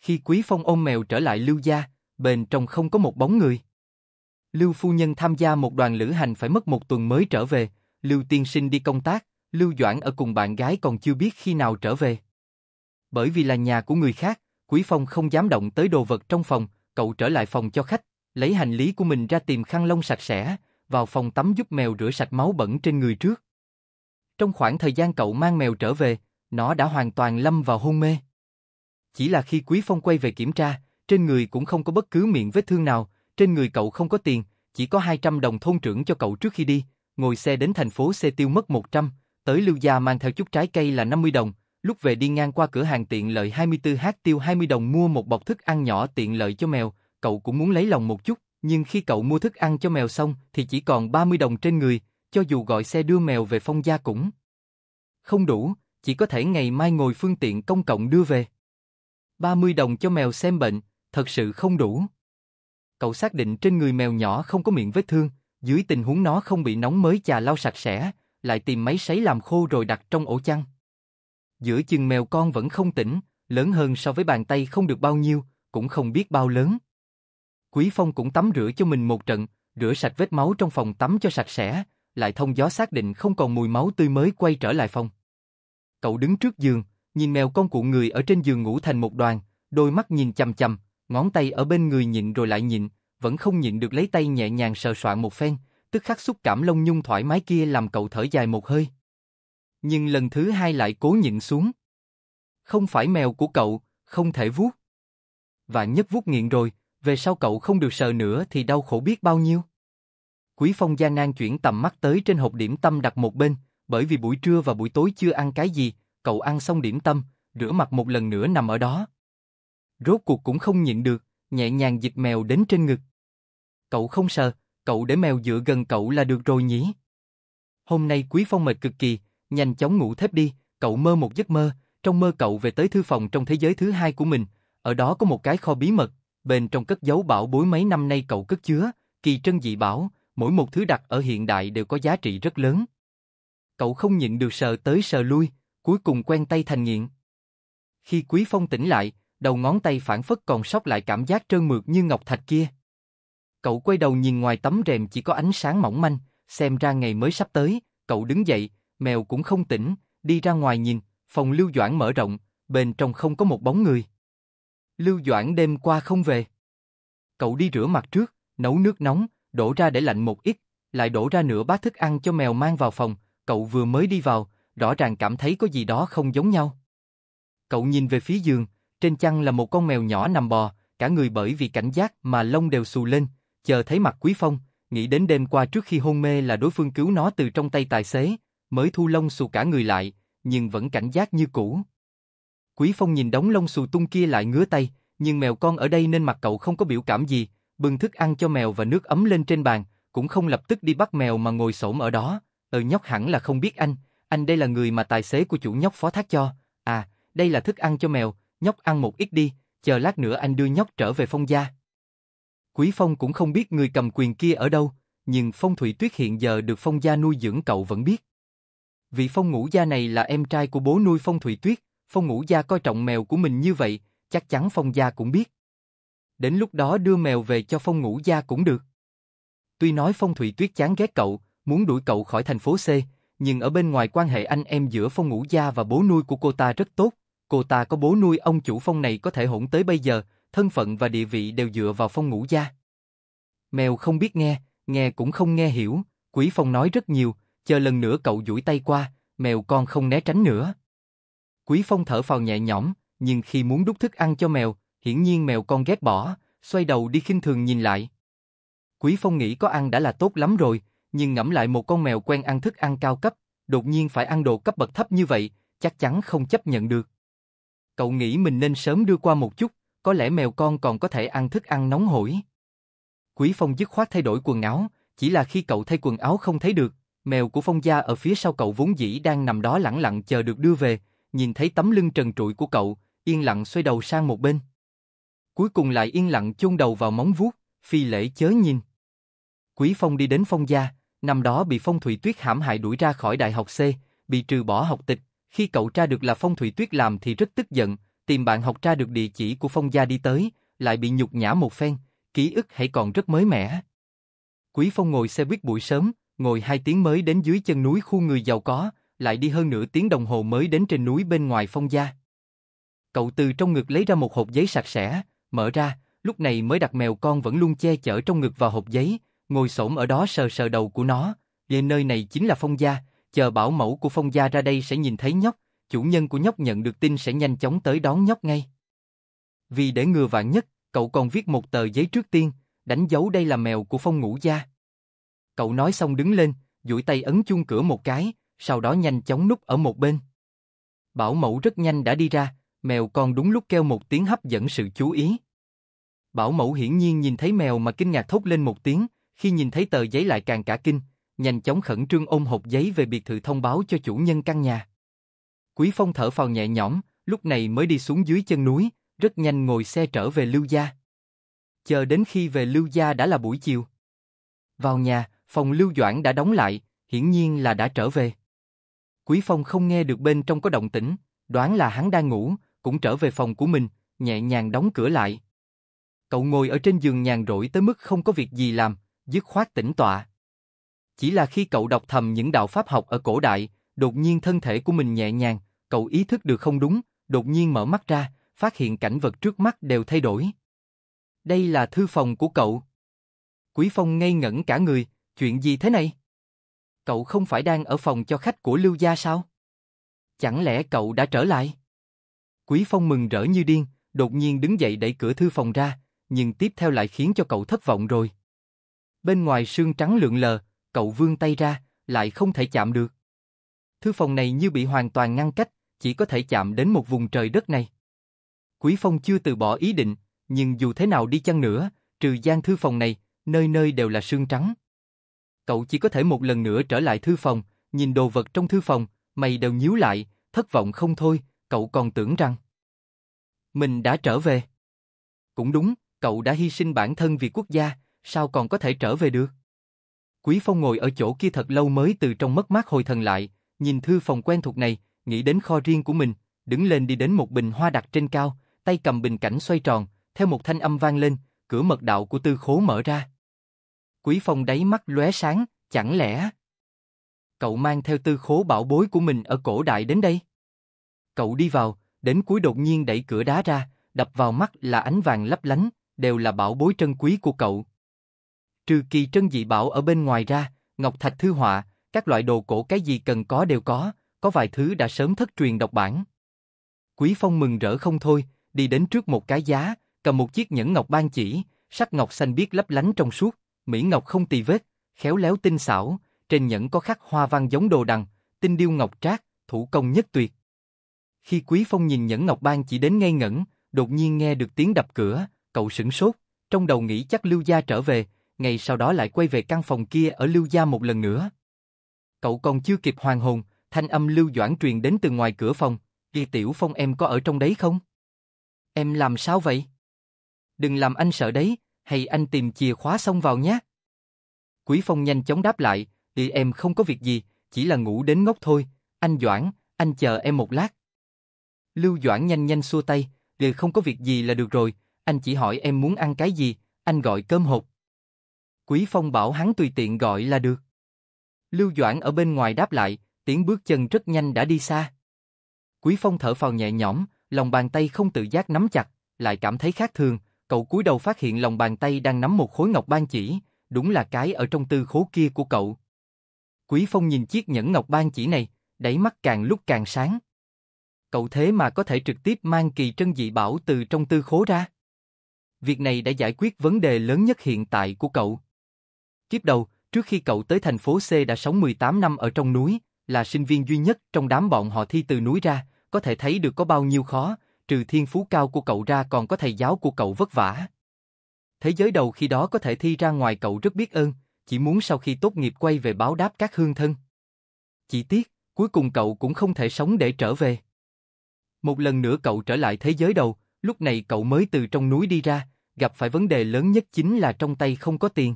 Khi Quý Phong ôm mèo trở lại Lưu Gia, bên trong không có một bóng người. Lưu Phu Nhân tham gia một đoàn lữ hành phải mất một tuần mới trở về, Lưu Tiên Sinh đi công tác, Lưu Doãn ở cùng bạn gái còn chưa biết khi nào trở về. Bởi vì là nhà của người khác, Quý Phong không dám động tới đồ vật trong phòng, cậu trở lại phòng cho khách, lấy hành lý của mình ra tìm khăn lông sạch sẽ, vào phòng tắm giúp mèo rửa sạch máu bẩn trên người trước. Trong khoảng thời gian cậu mang mèo trở về, nó đã hoàn toàn lâm vào hôn mê. Chỉ là khi Quý Phong quay về kiểm tra, trên người cũng không có bất cứ miệng vết thương nào, trên người cậu không có tiền, chỉ có 200 đồng thôn trưởng cho cậu trước khi đi, ngồi xe đến thành phố xe tiêu mất 100, tới Lưu Gia mang theo chút trái cây là 50 đồng, lúc về đi ngang qua cửa hàng tiện lợi 24h tiêu 20 đồng mua một bọc thức ăn nhỏ tiện lợi cho mèo, cậu cũng muốn lấy lòng một chút, nhưng khi cậu mua thức ăn cho mèo xong thì chỉ còn 30 đồng trên người, cho dù gọi xe đưa mèo về phong gia cũng không đủ, chỉ có thể ngày mai ngồi phương tiện công cộng đưa về. 30 đồng cho mèo xem bệnh, thật sự không đủ. Cậu xác định trên người mèo nhỏ không có miệng vết thương, dưới tình huống nó không bị nóng mới chà lau sạch sẽ, lại tìm máy sấy làm khô rồi đặt trong ổ chăn giữa chừng mèo con vẫn không tỉnh, lớn hơn so với bàn tay không được bao nhiêu, cũng không biết bao lớn. Quý Phong cũng tắm rửa cho mình một trận, rửa sạch vết máu trong phòng tắm cho sạch sẽ, lại thông gió xác định không còn mùi máu tươi mới quay trở lại phòng. Cậu đứng trước giường, nhìn mèo con cuộn người ở trên giường ngủ thành một đoàn, đôi mắt nhìn chằm chằm, ngón tay ở bên người nhịn rồi lại nhịn, vẫn không nhịn được lấy tay nhẹ nhàng sờ soạn một phen, tức khắc xúc cảm lông nhung thoải mái kia làm cậu thở dài một hơi nhưng lần thứ hai lại cố nhịn xuống. Không phải mèo của cậu, không thể vuốt. Và nhấc vuốt nghiện rồi, về sau cậu không được sợ nữa thì đau khổ biết bao nhiêu. Quý Phong gian nan chuyển tầm mắt tới trên hộp điểm tâm đặt một bên, bởi vì buổi trưa và buổi tối chưa ăn cái gì, cậu ăn xong điểm tâm, rửa mặt một lần nữa nằm ở đó. Rốt cuộc cũng không nhịn được, nhẹ nhàng dịch mèo đến trên ngực. Cậu không sợ, cậu để mèo dựa gần cậu là được rồi nhỉ? Hôm nay Quý Phong mệt cực kỳ, Nhanh chóng ngủ thép đi, cậu mơ một giấc mơ, trong mơ cậu về tới thư phòng trong thế giới thứ hai của mình, ở đó có một cái kho bí mật, bên trong cất giấu bảo bối mấy năm nay cậu cất chứa, kỳ trân dị bảo, mỗi một thứ đặt ở hiện đại đều có giá trị rất lớn. Cậu không nhịn được sờ tới sờ lui, cuối cùng quen tay thành nghiện. Khi Quý Phong tỉnh lại, đầu ngón tay phản phất còn sót lại cảm giác trơn mượt như ngọc thạch kia. Cậu quay đầu nhìn ngoài tấm rèm chỉ có ánh sáng mỏng manh, xem ra ngày mới sắp tới, cậu đứng dậy, mèo cũng không tỉnh, đi ra ngoài nhìn, phòng Lưu Doãn mở rộng, bên trong không có một bóng người. Lưu Doãn đêm qua không về. Cậu đi rửa mặt trước, nấu nước nóng, đổ ra để lạnh một ít, lại đổ ra nửa bát thức ăn cho mèo mang vào phòng, cậu vừa mới đi vào, rõ ràng cảm thấy có gì đó không giống nhau. Cậu nhìn về phía giường, trên chăn là một con mèo nhỏ nằm bò, cả người bởi vì cảnh giác mà lông đều xù lên, chờ thấy mặt Quý Phong, nghĩ đến đêm qua trước khi hôn mê là đối phương cứu nó từ trong tay tài xế, mới thu lông xù cả người lại, nhưng vẫn cảnh giác như cũ. Quý Phong nhìn đống lông xù tung kia lại ngứa tay, nhưng mèo con ở đây nên mặt cậu không có biểu cảm gì, bưng thức ăn cho mèo và nước ấm lên trên bàn, cũng không lập tức đi bắt mèo mà ngồi xổm ở đó. Ừ nhóc hẳn là không biết anh, anh đây là người mà tài xế của chủ nhóc phó thác cho. À, đây là thức ăn cho mèo, nhóc ăn một ít đi, chờ lát nữa anh đưa nhóc trở về phong gia. Quý Phong cũng không biết người cầm quyền kia ở đâu, nhưng Phong Thủy Tuyết hiện giờ được Phong gia nuôi dưỡng cậu vẫn biết vị phong ngũ gia này là em trai của bố nuôi phong thủy tuyết, phong ngũ gia coi trọng mèo của mình như vậy, chắc chắn phong gia cũng biết. Đến lúc đó đưa mèo về cho phong ngũ gia cũng được. Tuy nói phong thủy tuyết chán ghét cậu, muốn đuổi cậu khỏi thành phố C, nhưng ở bên ngoài quan hệ anh em giữa phong ngũ gia và bố nuôi của cô ta rất tốt, cô ta có bố nuôi ông chủ phong này có thể hỗn tới bây giờ, thân phận và địa vị đều dựa vào phong ngũ gia. Mèo không biết nghe, nghe cũng không nghe hiểu, quỷ phong nói rất nhiều, chờ lần nữa cậu duỗi tay qua, mèo con không né tránh nữa. Quý Phong thở phào nhẹ nhõm, nhưng khi muốn đút thức ăn cho mèo, hiển nhiên mèo con ghét bỏ, xoay đầu đi khinh thường nhìn lại. Quý Phong nghĩ có ăn đã là tốt lắm rồi, nhưng ngẫm lại một con mèo quen ăn thức ăn cao cấp, đột nhiên phải ăn đồ cấp bậc thấp như vậy, chắc chắn không chấp nhận được. Cậu nghĩ mình nên sớm đưa qua một chút, có lẽ mèo con còn có thể ăn thức ăn nóng hổi. Quý Phong dứt khoát thay đổi quần áo, chỉ là khi cậu thay quần áo không thấy được, Mèo của Phong Gia ở phía sau cậu vốn dĩ đang nằm đó lẳng lặng chờ được đưa về, nhìn thấy tấm lưng trần trụi của cậu, yên lặng xoay đầu sang một bên. Cuối cùng lại yên lặng chôn đầu vào móng vuốt, phi lễ chớ nhìn. Quý Phong đi đến Phong Gia, năm đó bị Phong Thủy Tuyết hãm hại đuổi ra khỏi đại học C, bị trừ bỏ học tịch, khi cậu tra được là Phong Thủy Tuyết làm thì rất tức giận, tìm bạn học tra được địa chỉ của Phong Gia đi tới, lại bị nhục nhã một phen, ký ức hãy còn rất mới mẻ. Quý Phong ngồi xe buýt buổi sớm, ngồi hai tiếng mới đến dưới chân núi khu người giàu có, lại đi hơn nửa tiếng đồng hồ mới đến trên núi bên ngoài phong gia. Cậu từ trong ngực lấy ra một hộp giấy sạch sẽ, mở ra, lúc này mới đặt mèo con vẫn luôn che chở trong ngực vào hộp giấy, ngồi xổm ở đó sờ sờ đầu của nó, về nơi này chính là phong gia, chờ bảo mẫu của phong gia ra đây sẽ nhìn thấy nhóc, chủ nhân của nhóc nhận được tin sẽ nhanh chóng tới đón nhóc ngay. Vì để ngừa vạn nhất, cậu còn viết một tờ giấy trước tiên, đánh dấu đây là mèo của phong ngũ gia. Cậu nói xong đứng lên, duỗi tay ấn chung cửa một cái, sau đó nhanh chóng núp ở một bên. Bảo mẫu rất nhanh đã đi ra, mèo con đúng lúc kêu một tiếng hấp dẫn sự chú ý. Bảo mẫu hiển nhiên nhìn thấy mèo mà kinh ngạc thốt lên một tiếng, khi nhìn thấy tờ giấy lại càng cả kinh, nhanh chóng khẩn trương ôm hộp giấy về biệt thự thông báo cho chủ nhân căn nhà. Quý Phong thở phào nhẹ nhõm, lúc này mới đi xuống dưới chân núi, rất nhanh ngồi xe trở về Lưu Gia. Chờ đến khi về Lưu Gia đã là buổi chiều. Vào nhà, Phòng lưu doãn đã đóng lại, hiển nhiên là đã trở về. Quý Phong không nghe được bên trong có động tĩnh, đoán là hắn đang ngủ, cũng trở về phòng của mình, nhẹ nhàng đóng cửa lại. Cậu ngồi ở trên giường nhàn rỗi tới mức không có việc gì làm, dứt khoát tĩnh tọa. Chỉ là khi cậu đọc thầm những đạo pháp học ở cổ đại, đột nhiên thân thể của mình nhẹ nhàng, cậu ý thức được không đúng, đột nhiên mở mắt ra, phát hiện cảnh vật trước mắt đều thay đổi. Đây là thư phòng của cậu. Quý Phong ngây ngẩn cả người, Chuyện gì thế này? Cậu không phải đang ở phòng cho khách của Lưu Gia sao? Chẳng lẽ cậu đã trở lại? Quý Phong mừng rỡ như điên, đột nhiên đứng dậy đẩy cửa thư phòng ra, nhưng tiếp theo lại khiến cho cậu thất vọng rồi. Bên ngoài sương trắng lượn lờ, cậu vươn tay ra, lại không thể chạm được. Thư phòng này như bị hoàn toàn ngăn cách, chỉ có thể chạm đến một vùng trời đất này. Quý Phong chưa từ bỏ ý định, nhưng dù thế nào đi chăng nữa, trừ gian thư phòng này, nơi nơi đều là sương trắng. Cậu chỉ có thể một lần nữa trở lại thư phòng, nhìn đồ vật trong thư phòng, mày đều nhíu lại, thất vọng không thôi, cậu còn tưởng rằng mình đã trở về. Cũng đúng, cậu đã hy sinh bản thân vì quốc gia, sao còn có thể trở về được? Quý Phong ngồi ở chỗ kia thật lâu mới từ trong mất mát hồi thần lại, nhìn thư phòng quen thuộc này, nghĩ đến kho riêng của mình, đứng lên đi đến một bình hoa đặt trên cao, tay cầm bình cảnh xoay tròn, theo một thanh âm vang lên, cửa mật đạo của tư khố mở ra. Quý Phong đáy mắt lóe sáng, chẳng lẽ... Cậu mang theo tư khố bảo bối của mình ở cổ đại đến đây? Cậu đi vào, đến cuối đột nhiên đẩy cửa đá ra, đập vào mắt là ánh vàng lấp lánh, đều là bảo bối trân quý của cậu. Trừ kỳ trân dị bảo ở bên ngoài ra, ngọc thạch thư họa, các loại đồ cổ cái gì cần có đều có, có vài thứ đã sớm thất truyền độc bản. Quý Phong mừng rỡ không thôi, đi đến trước một cái giá, cầm một chiếc nhẫn ngọc ban chỉ, sắc ngọc xanh biếc lấp lánh trong suốt, Mỹ Ngọc không tì vết, khéo léo tinh xảo, trên nhẫn có khắc hoa văn giống đồ đằng, tinh điêu ngọc trác, thủ công nhất tuyệt. Khi Quý Phong nhìn nhẫn ngọc ban chỉ đến ngây ngẩn, đột nhiên nghe được tiếng đập cửa, cậu sửng sốt, trong đầu nghĩ chắc Lưu Gia trở về, ngày sau đó lại quay về căn phòng kia ở Lưu Gia một lần nữa. Cậu còn chưa kịp hoàn hồn, thanh âm Lưu Doãn truyền đến từ ngoài cửa phòng, ghi tiểu phong em có ở trong đấy không? Em làm sao vậy? Đừng làm anh sợ đấy, hay anh tìm chìa khóa xong vào nhé. Quý Phong nhanh chóng đáp lại, đi em không có việc gì, chỉ là ngủ đến ngốc thôi, anh Doãn, anh chờ em một lát. Lưu Doãn nhanh nhanh xua tay, thì không có việc gì là được rồi, anh chỉ hỏi em muốn ăn cái gì, anh gọi cơm hộp. Quý Phong bảo hắn tùy tiện gọi là được. Lưu Doãn ở bên ngoài đáp lại, tiếng bước chân rất nhanh đã đi xa. Quý Phong thở phào nhẹ nhõm, lòng bàn tay không tự giác nắm chặt, lại cảm thấy khác thường, Cậu cúi đầu phát hiện lòng bàn tay đang nắm một khối ngọc ban chỉ, đúng là cái ở trong tư khố kia của cậu. Quý Phong nhìn chiếc nhẫn ngọc ban chỉ này, đáy mắt càng lúc càng sáng. Cậu thế mà có thể trực tiếp mang kỳ trân dị bảo từ trong tư khố ra. Việc này đã giải quyết vấn đề lớn nhất hiện tại của cậu. Kiếp đầu, trước khi cậu tới thành phố C đã sống 18 năm ở trong núi, là sinh viên duy nhất trong đám bọn họ thi từ núi ra, có thể thấy được có bao nhiêu khó, trừ thiên phú cao của cậu ra còn có thầy giáo của cậu vất vả. Thế giới đầu khi đó có thể thi ra ngoài cậu rất biết ơn, chỉ muốn sau khi tốt nghiệp quay về báo đáp các hương thân. Chỉ tiếc, cuối cùng cậu cũng không thể sống để trở về. Một lần nữa cậu trở lại thế giới đầu, lúc này cậu mới từ trong núi đi ra, gặp phải vấn đề lớn nhất chính là trong tay không có tiền.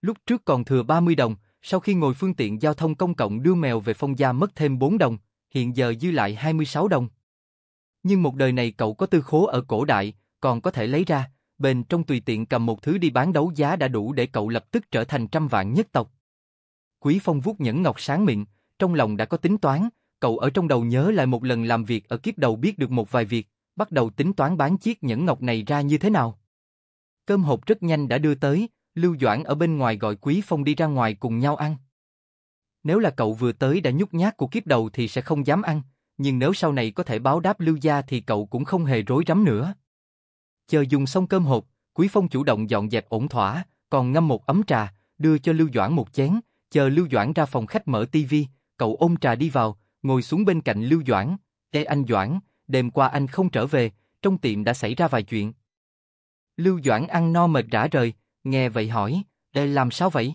Lúc trước còn thừa 30 đồng, sau khi ngồi phương tiện giao thông công cộng đưa mèo về phong gia mất thêm 4 đồng, hiện giờ dư lại 26 đồng nhưng một đời này cậu có tư khố ở cổ đại, còn có thể lấy ra, bên trong tùy tiện cầm một thứ đi bán đấu giá đã đủ để cậu lập tức trở thành trăm vạn nhất tộc. Quý Phong vuốt nhẫn ngọc sáng miệng, trong lòng đã có tính toán, cậu ở trong đầu nhớ lại một lần làm việc ở kiếp đầu biết được một vài việc, bắt đầu tính toán bán chiếc nhẫn ngọc này ra như thế nào. Cơm hộp rất nhanh đã đưa tới, Lưu Doãn ở bên ngoài gọi Quý Phong đi ra ngoài cùng nhau ăn. Nếu là cậu vừa tới đã nhút nhát của kiếp đầu thì sẽ không dám ăn, nhưng nếu sau này có thể báo đáp Lưu gia thì cậu cũng không hề rối rắm nữa. Chờ dùng xong cơm hộp, Quý Phong chủ động dọn dẹp ổn thỏa, còn ngâm một ấm trà, đưa cho Lưu Doãn một chén, chờ Lưu Doãn ra phòng khách mở tivi, cậu ôm trà đi vào, ngồi xuống bên cạnh Lưu Doãn, "Ê anh Doãn, đêm qua anh không trở về, trong tiệm đã xảy ra vài chuyện." Lưu Doãn ăn no mệt rã rời, nghe vậy hỏi, "Ê làm sao vậy?"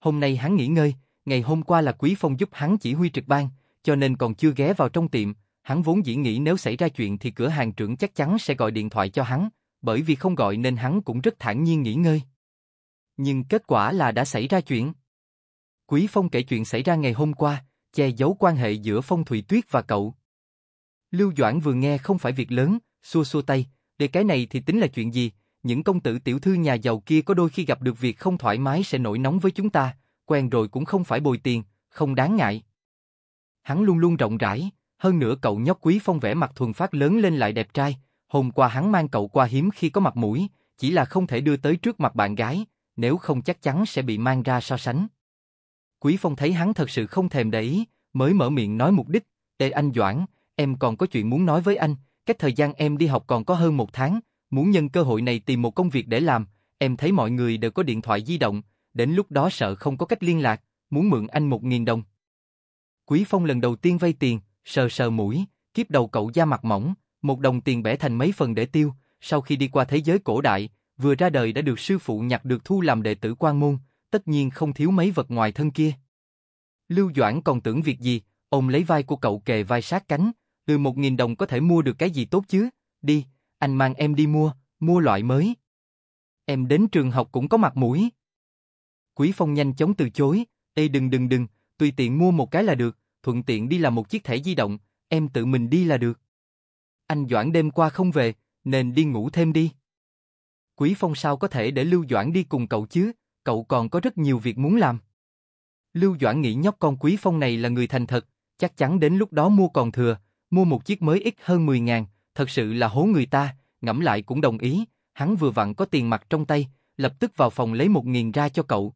Hôm nay hắn nghỉ ngơi, ngày hôm qua là Quý Phong giúp hắn chỉ huy trực ban, cho nên còn chưa ghé vào trong tiệm, hắn vốn dĩ nghĩ nếu xảy ra chuyện thì cửa hàng trưởng chắc chắn sẽ gọi điện thoại cho hắn, bởi vì không gọi nên hắn cũng rất thản nhiên nghỉ ngơi. Nhưng kết quả là đã xảy ra chuyện. Quý Phong kể chuyện xảy ra ngày hôm qua, che giấu quan hệ giữa Phong Thủy Tuyết và cậu. Lưu Doãn vừa nghe không phải việc lớn, xua xua tay, để cái này thì tính là chuyện gì, những công tử tiểu thư nhà giàu kia có đôi khi gặp được việc không thoải mái sẽ nổi nóng với chúng ta, quen rồi cũng không phải bồi tiền, không đáng ngại hắn luôn luôn rộng rãi, hơn nữa cậu nhóc Quý Phong vẻ mặt thuần phát lớn lên lại đẹp trai, hôm qua hắn mang cậu qua hiếm khi có mặt mũi, chỉ là không thể đưa tới trước mặt bạn gái, nếu không chắc chắn sẽ bị mang ra so sánh. Quý Phong thấy hắn thật sự không thèm để ý, mới mở miệng nói mục đích, để anh Doãn, em còn có chuyện muốn nói với anh, cách thời gian em đi học còn có hơn một tháng, muốn nhân cơ hội này tìm một công việc để làm, em thấy mọi người đều có điện thoại di động, đến lúc đó sợ không có cách liên lạc, muốn mượn anh một nghìn đồng. Quý Phong lần đầu tiên vay tiền, sờ sờ mũi, kiếp đầu cậu da mặt mỏng, một đồng tiền bẻ thành mấy phần để tiêu, sau khi đi qua thế giới cổ đại, vừa ra đời đã được sư phụ nhặt được thu làm đệ tử quan môn, tất nhiên không thiếu mấy vật ngoài thân kia. Lưu Doãn còn tưởng việc gì, ông lấy vai của cậu kề vai sát cánh, từ một nghìn đồng có thể mua được cái gì tốt chứ, đi, anh mang em đi mua, mua loại mới. Em đến trường học cũng có mặt mũi. Quý Phong nhanh chóng từ chối, Ê đừng đừng đừng, tùy tiện mua một cái là được, thuận tiện đi làm một chiếc thẻ di động, em tự mình đi là được. Anh Doãn đêm qua không về, nên đi ngủ thêm đi. Quý Phong sao có thể để Lưu Doãn đi cùng cậu chứ, cậu còn có rất nhiều việc muốn làm. Lưu Doãn nghĩ nhóc con Quý Phong này là người thành thật, chắc chắn đến lúc đó mua còn thừa, mua một chiếc mới ít hơn 10 ngàn, thật sự là hố người ta, ngẫm lại cũng đồng ý, hắn vừa vặn có tiền mặt trong tay, lập tức vào phòng lấy một nghìn ra cho cậu,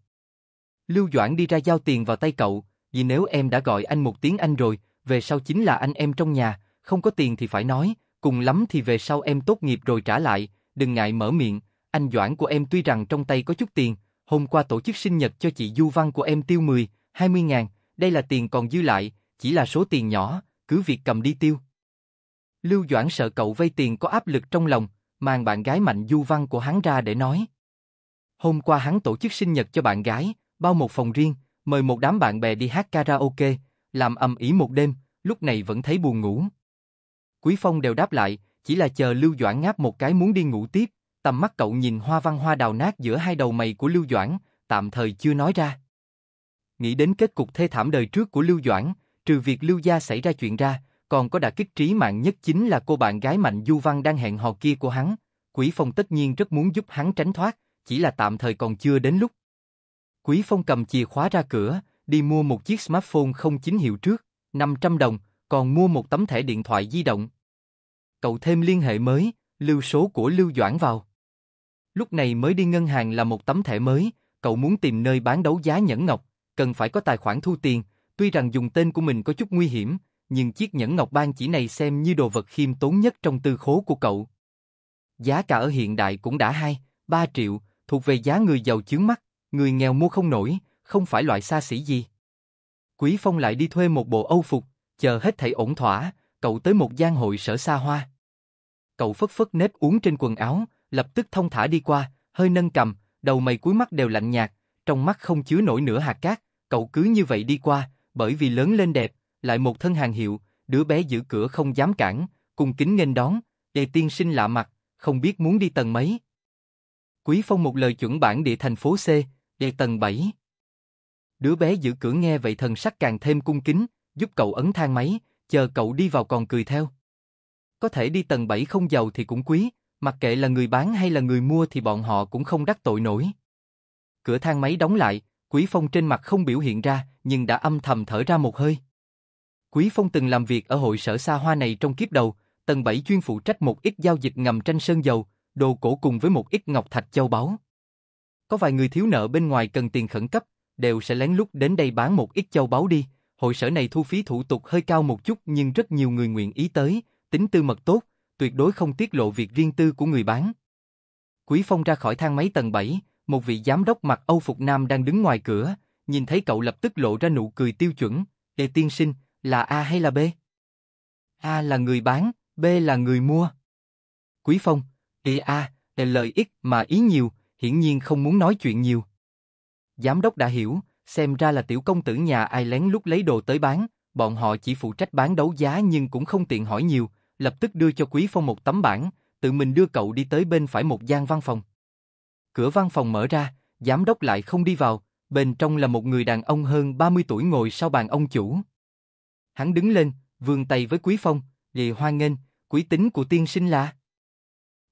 Lưu Doãn đi ra giao tiền vào tay cậu, vì nếu em đã gọi anh một tiếng anh rồi, về sau chính là anh em trong nhà, không có tiền thì phải nói, cùng lắm thì về sau em tốt nghiệp rồi trả lại, đừng ngại mở miệng, anh Doãn của em tuy rằng trong tay có chút tiền, hôm qua tổ chức sinh nhật cho chị Du Văn của em tiêu 10, 20 ngàn, đây là tiền còn dư lại, chỉ là số tiền nhỏ, cứ việc cầm đi tiêu. Lưu Doãn sợ cậu vay tiền có áp lực trong lòng, mang bạn gái mạnh Du Văn của hắn ra để nói. Hôm qua hắn tổ chức sinh nhật cho bạn gái, bao một phòng riêng, mời một đám bạn bè đi hát karaoke, làm ầm ĩ một đêm, lúc này vẫn thấy buồn ngủ. Quý Phong đều đáp lại, chỉ là chờ Lưu Doãn ngáp một cái muốn đi ngủ tiếp, tầm mắt cậu nhìn hoa văn hoa đào nát giữa hai đầu mày của Lưu Doãn, tạm thời chưa nói ra. Nghĩ đến kết cục thê thảm đời trước của Lưu Doãn, trừ việc Lưu Gia xảy ra chuyện ra, còn có đả kích trí mạng nhất chính là cô bạn gái Mạnh Du Văn đang hẹn hò kia của hắn. Quỷ Phong tất nhiên rất muốn giúp hắn tránh thoát, chỉ là tạm thời còn chưa đến lúc. Quý Phong cầm chìa khóa ra cửa, đi mua một chiếc smartphone không chính hiệu trước, 500 đồng, còn mua một tấm thẻ điện thoại di động. Cậu thêm liên hệ mới, lưu số của Lưu Doãn vào. Lúc này mới đi ngân hàng là một tấm thẻ mới, cậu muốn tìm nơi bán đấu giá nhẫn ngọc, cần phải có tài khoản thu tiền, tuy rằng dùng tên của mình có chút nguy hiểm, nhưng chiếc nhẫn ngọc ban chỉ này xem như đồ vật khiêm tốn nhất trong tư khố của cậu. Giá cả ở hiện đại cũng đã 2, 3 triệu, thuộc về giá người giàu chướng mắt, người nghèo mua không nổi, không phải loại xa xỉ gì. Quý Phong lại đi thuê một bộ âu phục, chờ hết thảy ổn thỏa, cậu tới một gian hội sở xa hoa. Cậu phất phất nếp uống trên quần áo, lập tức thông thả đi qua, hơi nâng cầm, đầu mày cuối mắt đều lạnh nhạt, trong mắt không chứa nổi nửa hạt cát, cậu cứ như vậy đi qua, bởi vì lớn lên đẹp, lại một thân hàng hiệu, đứa bé giữ cửa không dám cản, cùng kính nghênh đón, đề tiên sinh lạ mặt, không biết muốn đi tầng mấy. Quý Phong một lời chuẩn bản địa thành phố C, đề tầng 7 Đứa bé giữ cửa nghe vậy thần sắc càng thêm cung kính, giúp cậu ấn thang máy, chờ cậu đi vào còn cười theo. Có thể đi tầng 7 không giàu thì cũng quý, mặc kệ là người bán hay là người mua thì bọn họ cũng không đắc tội nổi. Cửa thang máy đóng lại, Quý Phong trên mặt không biểu hiện ra, nhưng đã âm thầm thở ra một hơi. Quý Phong từng làm việc ở hội sở xa hoa này trong kiếp đầu, tầng 7 chuyên phụ trách một ít giao dịch ngầm tranh sơn dầu, đồ cổ cùng với một ít ngọc thạch châu báu. Có vài người thiếu nợ bên ngoài cần tiền khẩn cấp, đều sẽ lén lút đến đây bán một ít châu báu đi. Hội sở này thu phí thủ tục hơi cao một chút nhưng rất nhiều người nguyện ý tới, tính tư mật tốt, tuyệt đối không tiết lộ việc riêng tư của người bán. Quý Phong ra khỏi thang máy tầng 7, một vị giám đốc mặc Âu Phục Nam đang đứng ngoài cửa, nhìn thấy cậu lập tức lộ ra nụ cười tiêu chuẩn, đề tiên sinh, là A hay là B? A là người bán, B là người mua. Quý Phong, đề A, đề lợi ích mà ý nhiều, hiển nhiên không muốn nói chuyện nhiều. Giám đốc đã hiểu, xem ra là tiểu công tử nhà ai lén lúc lấy đồ tới bán, bọn họ chỉ phụ trách bán đấu giá nhưng cũng không tiện hỏi nhiều, lập tức đưa cho Quý Phong một tấm bảng, tự mình đưa cậu đi tới bên phải một gian văn phòng. Cửa văn phòng mở ra, giám đốc lại không đi vào, bên trong là một người đàn ông hơn 30 tuổi ngồi sau bàn ông chủ. Hắn đứng lên, vươn tay với Quý Phong, lì hoan nghênh, quý tính của tiên sinh là...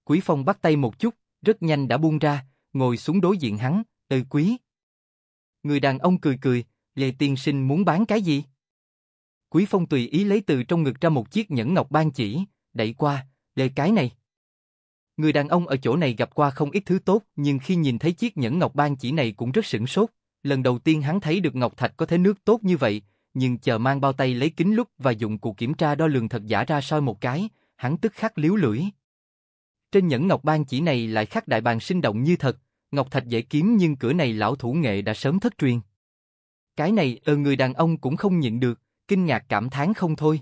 Quý Phong bắt tay một chút, rất nhanh đã buông ra, ngồi xuống đối diện hắn, "Từ quý." Người đàn ông cười cười, "Lệ tiên sinh muốn bán cái gì?" Quý Phong tùy ý lấy từ trong ngực ra một chiếc nhẫn ngọc ban chỉ, đẩy qua, "Lệ cái này." Người đàn ông ở chỗ này gặp qua không ít thứ tốt, nhưng khi nhìn thấy chiếc nhẫn ngọc ban chỉ này cũng rất sửng sốt. Lần đầu tiên hắn thấy được ngọc thạch có thể nước tốt như vậy, nhưng chờ mang bao tay lấy kính lúc và dụng cụ kiểm tra đo lường thật giả ra soi một cái, hắn tức khắc liếu lưỡi. Trên nhẫn ngọc ban chỉ này lại khắc đại bàng sinh động như thật, ngọc thạch dễ kiếm nhưng cửa này lão thủ nghệ đã sớm thất truyền. Cái này ờ người đàn ông cũng không nhịn được, kinh ngạc cảm thán không thôi.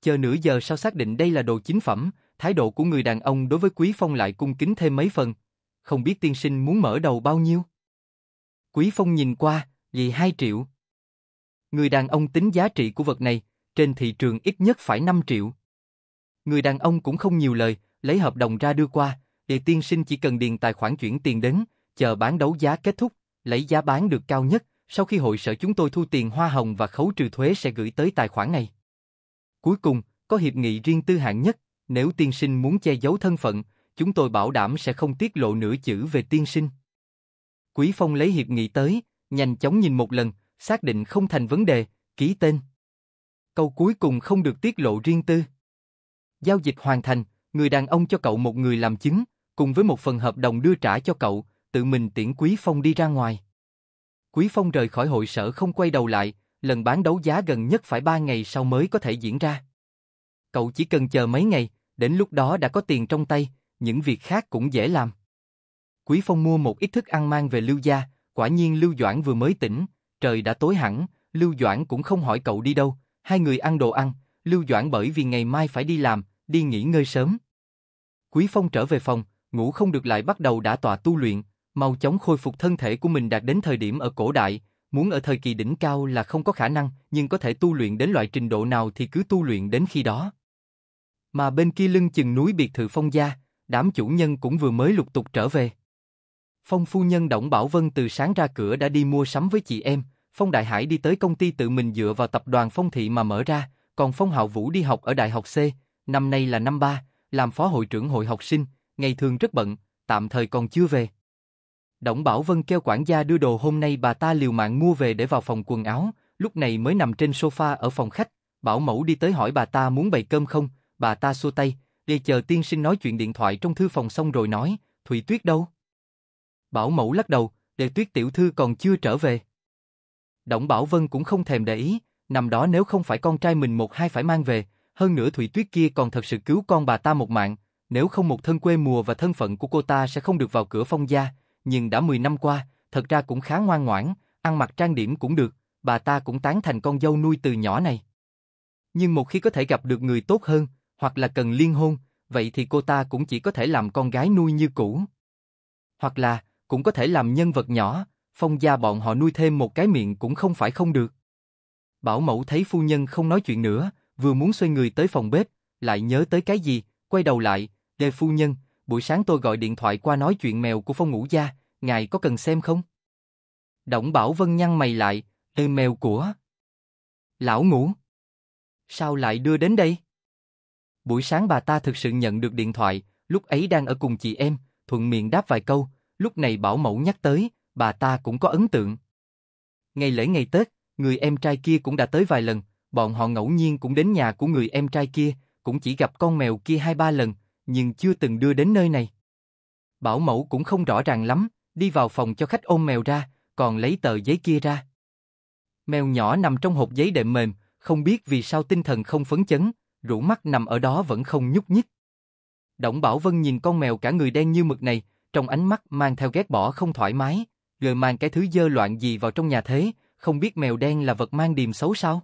Chờ nửa giờ sau xác định đây là đồ chính phẩm, thái độ của người đàn ông đối với Quý Phong lại cung kính thêm mấy phần. Không biết tiên sinh muốn mở đầu bao nhiêu? Quý Phong nhìn qua, vì 2 triệu. Người đàn ông tính giá trị của vật này, trên thị trường ít nhất phải 5 triệu. Người đàn ông cũng không nhiều lời, lấy hợp đồng ra đưa qua, Địa tiên sinh chỉ cần điền tài khoản chuyển tiền đến, chờ bán đấu giá kết thúc, lấy giá bán được cao nhất, sau khi hội sở chúng tôi thu tiền hoa hồng và khấu trừ thuế sẽ gửi tới tài khoản này. Cuối cùng, có hiệp nghị riêng tư hạng nhất, nếu tiên sinh muốn che giấu thân phận, chúng tôi bảo đảm sẽ không tiết lộ nửa chữ về tiên sinh. Quý Phong lấy hiệp nghị tới, nhanh chóng nhìn một lần, xác định không thành vấn đề, ký tên. Câu cuối cùng không được tiết lộ riêng tư. Giao dịch hoàn thành, người đàn ông cho cậu một người làm chứng, cùng với một phần hợp đồng đưa trả cho cậu, tự mình tiễn Quý Phong đi ra ngoài. Quý Phong rời khỏi hội sở không quay đầu lại, lần bán đấu giá gần nhất phải ba ngày sau mới có thể diễn ra. Cậu chỉ cần chờ mấy ngày, đến lúc đó đã có tiền trong tay, những việc khác cũng dễ làm. Quý Phong mua một ít thức ăn mang về Lưu Gia, quả nhiên Lưu Doãn vừa mới tỉnh, trời đã tối hẳn, Lưu Doãn cũng không hỏi cậu đi đâu, hai người ăn đồ ăn, Lưu Doãn bởi vì ngày mai phải đi làm, đi nghỉ ngơi sớm. Quý Phong trở về phòng, ngủ không được lại bắt đầu đã tọa tu luyện, mau chóng khôi phục thân thể của mình đạt đến thời điểm ở cổ đại, muốn ở thời kỳ đỉnh cao là không có khả năng, nhưng có thể tu luyện đến loại trình độ nào thì cứ tu luyện đến khi đó. Mà bên kia lưng chừng núi biệt thự phong gia, đám chủ nhân cũng vừa mới lục tục trở về. Phong phu nhân Động Bảo Vân từ sáng ra cửa đã đi mua sắm với chị em, Phong Đại Hải đi tới công ty tự mình dựa vào tập đoàn Phong Thị mà mở ra, còn Phong Hạo Vũ đi học ở Đại học C, năm nay là năm ba, làm phó hội trưởng hội học sinh, ngày thường rất bận, tạm thời còn chưa về. Đổng Bảo Vân kêu quản gia đưa đồ hôm nay bà ta liều mạng mua về để vào phòng quần áo, lúc này mới nằm trên sofa ở phòng khách, Bảo Mẫu đi tới hỏi bà ta muốn bày cơm không, bà ta xua tay, đi chờ tiên sinh nói chuyện điện thoại trong thư phòng xong rồi nói, Thủy Tuyết đâu? Bảo Mẫu lắc đầu, để Tuyết tiểu thư còn chưa trở về. Đổng Bảo Vân cũng không thèm để ý, nằm đó nếu không phải con trai mình một hai phải mang về, hơn nữa Thủy Tuyết kia còn thật sự cứu con bà ta một mạng, nếu không một thân quê mùa và thân phận của cô ta sẽ không được vào cửa phong gia, nhưng đã 10 năm qua, thật ra cũng khá ngoan ngoãn, ăn mặc trang điểm cũng được, bà ta cũng tán thành con dâu nuôi từ nhỏ này. Nhưng một khi có thể gặp được người tốt hơn, hoặc là cần liên hôn, vậy thì cô ta cũng chỉ có thể làm con gái nuôi như cũ. Hoặc là, cũng có thể làm nhân vật nhỏ, phong gia bọn họ nuôi thêm một cái miệng cũng không phải không được. Bảo mẫu thấy phu nhân không nói chuyện nữa, vừa muốn xoay người tới phòng bếp, lại nhớ tới cái gì, quay đầu lại, Đề phu nhân, buổi sáng tôi gọi điện thoại qua nói chuyện mèo của phong ngũ gia, ngài có cần xem không? Động Bảo Vân nhăn mày lại, ê mèo của... Lão ngũ Sao lại đưa đến đây? Buổi sáng bà ta thực sự nhận được điện thoại, lúc ấy đang ở cùng chị em, thuận miệng đáp vài câu, lúc này Bảo Mẫu nhắc tới, bà ta cũng có ấn tượng. Ngày lễ ngày Tết, người em trai kia cũng đã tới vài lần, bọn họ ngẫu nhiên cũng đến nhà của người em trai kia, cũng chỉ gặp con mèo kia hai ba lần, nhưng chưa từng đưa đến nơi này. Bảo mẫu cũng không rõ ràng lắm, đi vào phòng cho khách ôm mèo ra, còn lấy tờ giấy kia ra. Mèo nhỏ nằm trong hộp giấy đệm mềm, không biết vì sao tinh thần không phấn chấn, rũ mắt nằm ở đó vẫn không nhúc nhích. Động Bảo Vân nhìn con mèo cả người đen như mực này, trong ánh mắt mang theo ghét bỏ không thoải mái, rồi mang cái thứ dơ loạn gì vào trong nhà thế, không biết mèo đen là vật mang điềm xấu sao?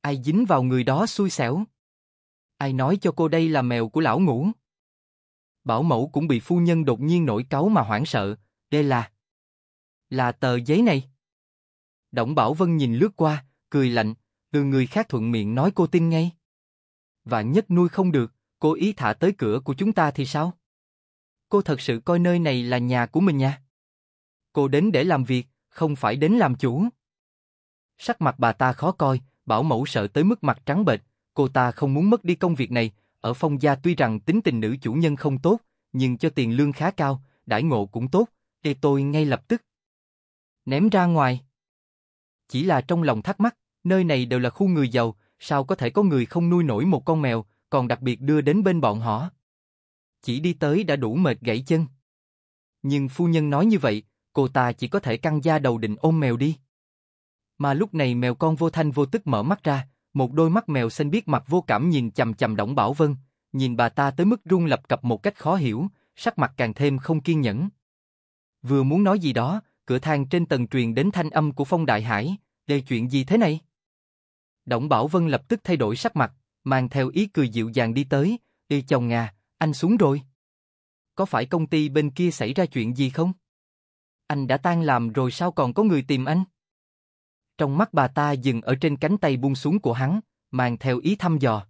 Ai dính vào người đó xui xẻo. Ai nói cho cô đây là mèo của lão ngủ? Bảo mẫu cũng bị phu nhân đột nhiên nổi cáu mà hoảng sợ, đây là... Là tờ giấy này. Động Bảo Vân nhìn lướt qua, cười lạnh, từ người khác thuận miệng nói cô tin ngay. Và nhất nuôi không được, cô ý thả tới cửa của chúng ta thì sao? Cô thật sự coi nơi này là nhà của mình nha. Cô đến để làm việc, không phải đến làm chủ. Sắc mặt bà ta khó coi, bảo mẫu sợ tới mức mặt trắng bệch, Cô ta không muốn mất đi công việc này, ở phong gia tuy rằng tính tình nữ chủ nhân không tốt, nhưng cho tiền lương khá cao, đãi ngộ cũng tốt, để tôi ngay lập tức. Ném ra ngoài. Chỉ là trong lòng thắc mắc, nơi này đều là khu người giàu, sao có thể có người không nuôi nổi một con mèo, còn đặc biệt đưa đến bên bọn họ. Chỉ đi tới đã đủ mệt gãy chân. Nhưng phu nhân nói như vậy, cô ta chỉ có thể căng da đầu định ôm mèo đi. Mà lúc này mèo con vô thanh vô tức mở mắt ra, một đôi mắt mèo xanh biết mặt vô cảm nhìn chầm chầm Đổng Bảo Vân, nhìn bà ta tới mức rung lập cập một cách khó hiểu, sắc mặt càng thêm không kiên nhẫn. Vừa muốn nói gì đó, cửa thang trên tầng truyền đến thanh âm của Phong Đại Hải, đây chuyện gì thế này? Đổng Bảo Vân lập tức thay đổi sắc mặt, mang theo ý cười dịu dàng đi tới, đi chồng à, anh xuống rồi. Có phải công ty bên kia xảy ra chuyện gì không? Anh đã tan làm rồi sao còn có người tìm anh? Trong mắt bà ta dừng ở trên cánh tay buông xuống của hắn, mang theo ý thăm dò.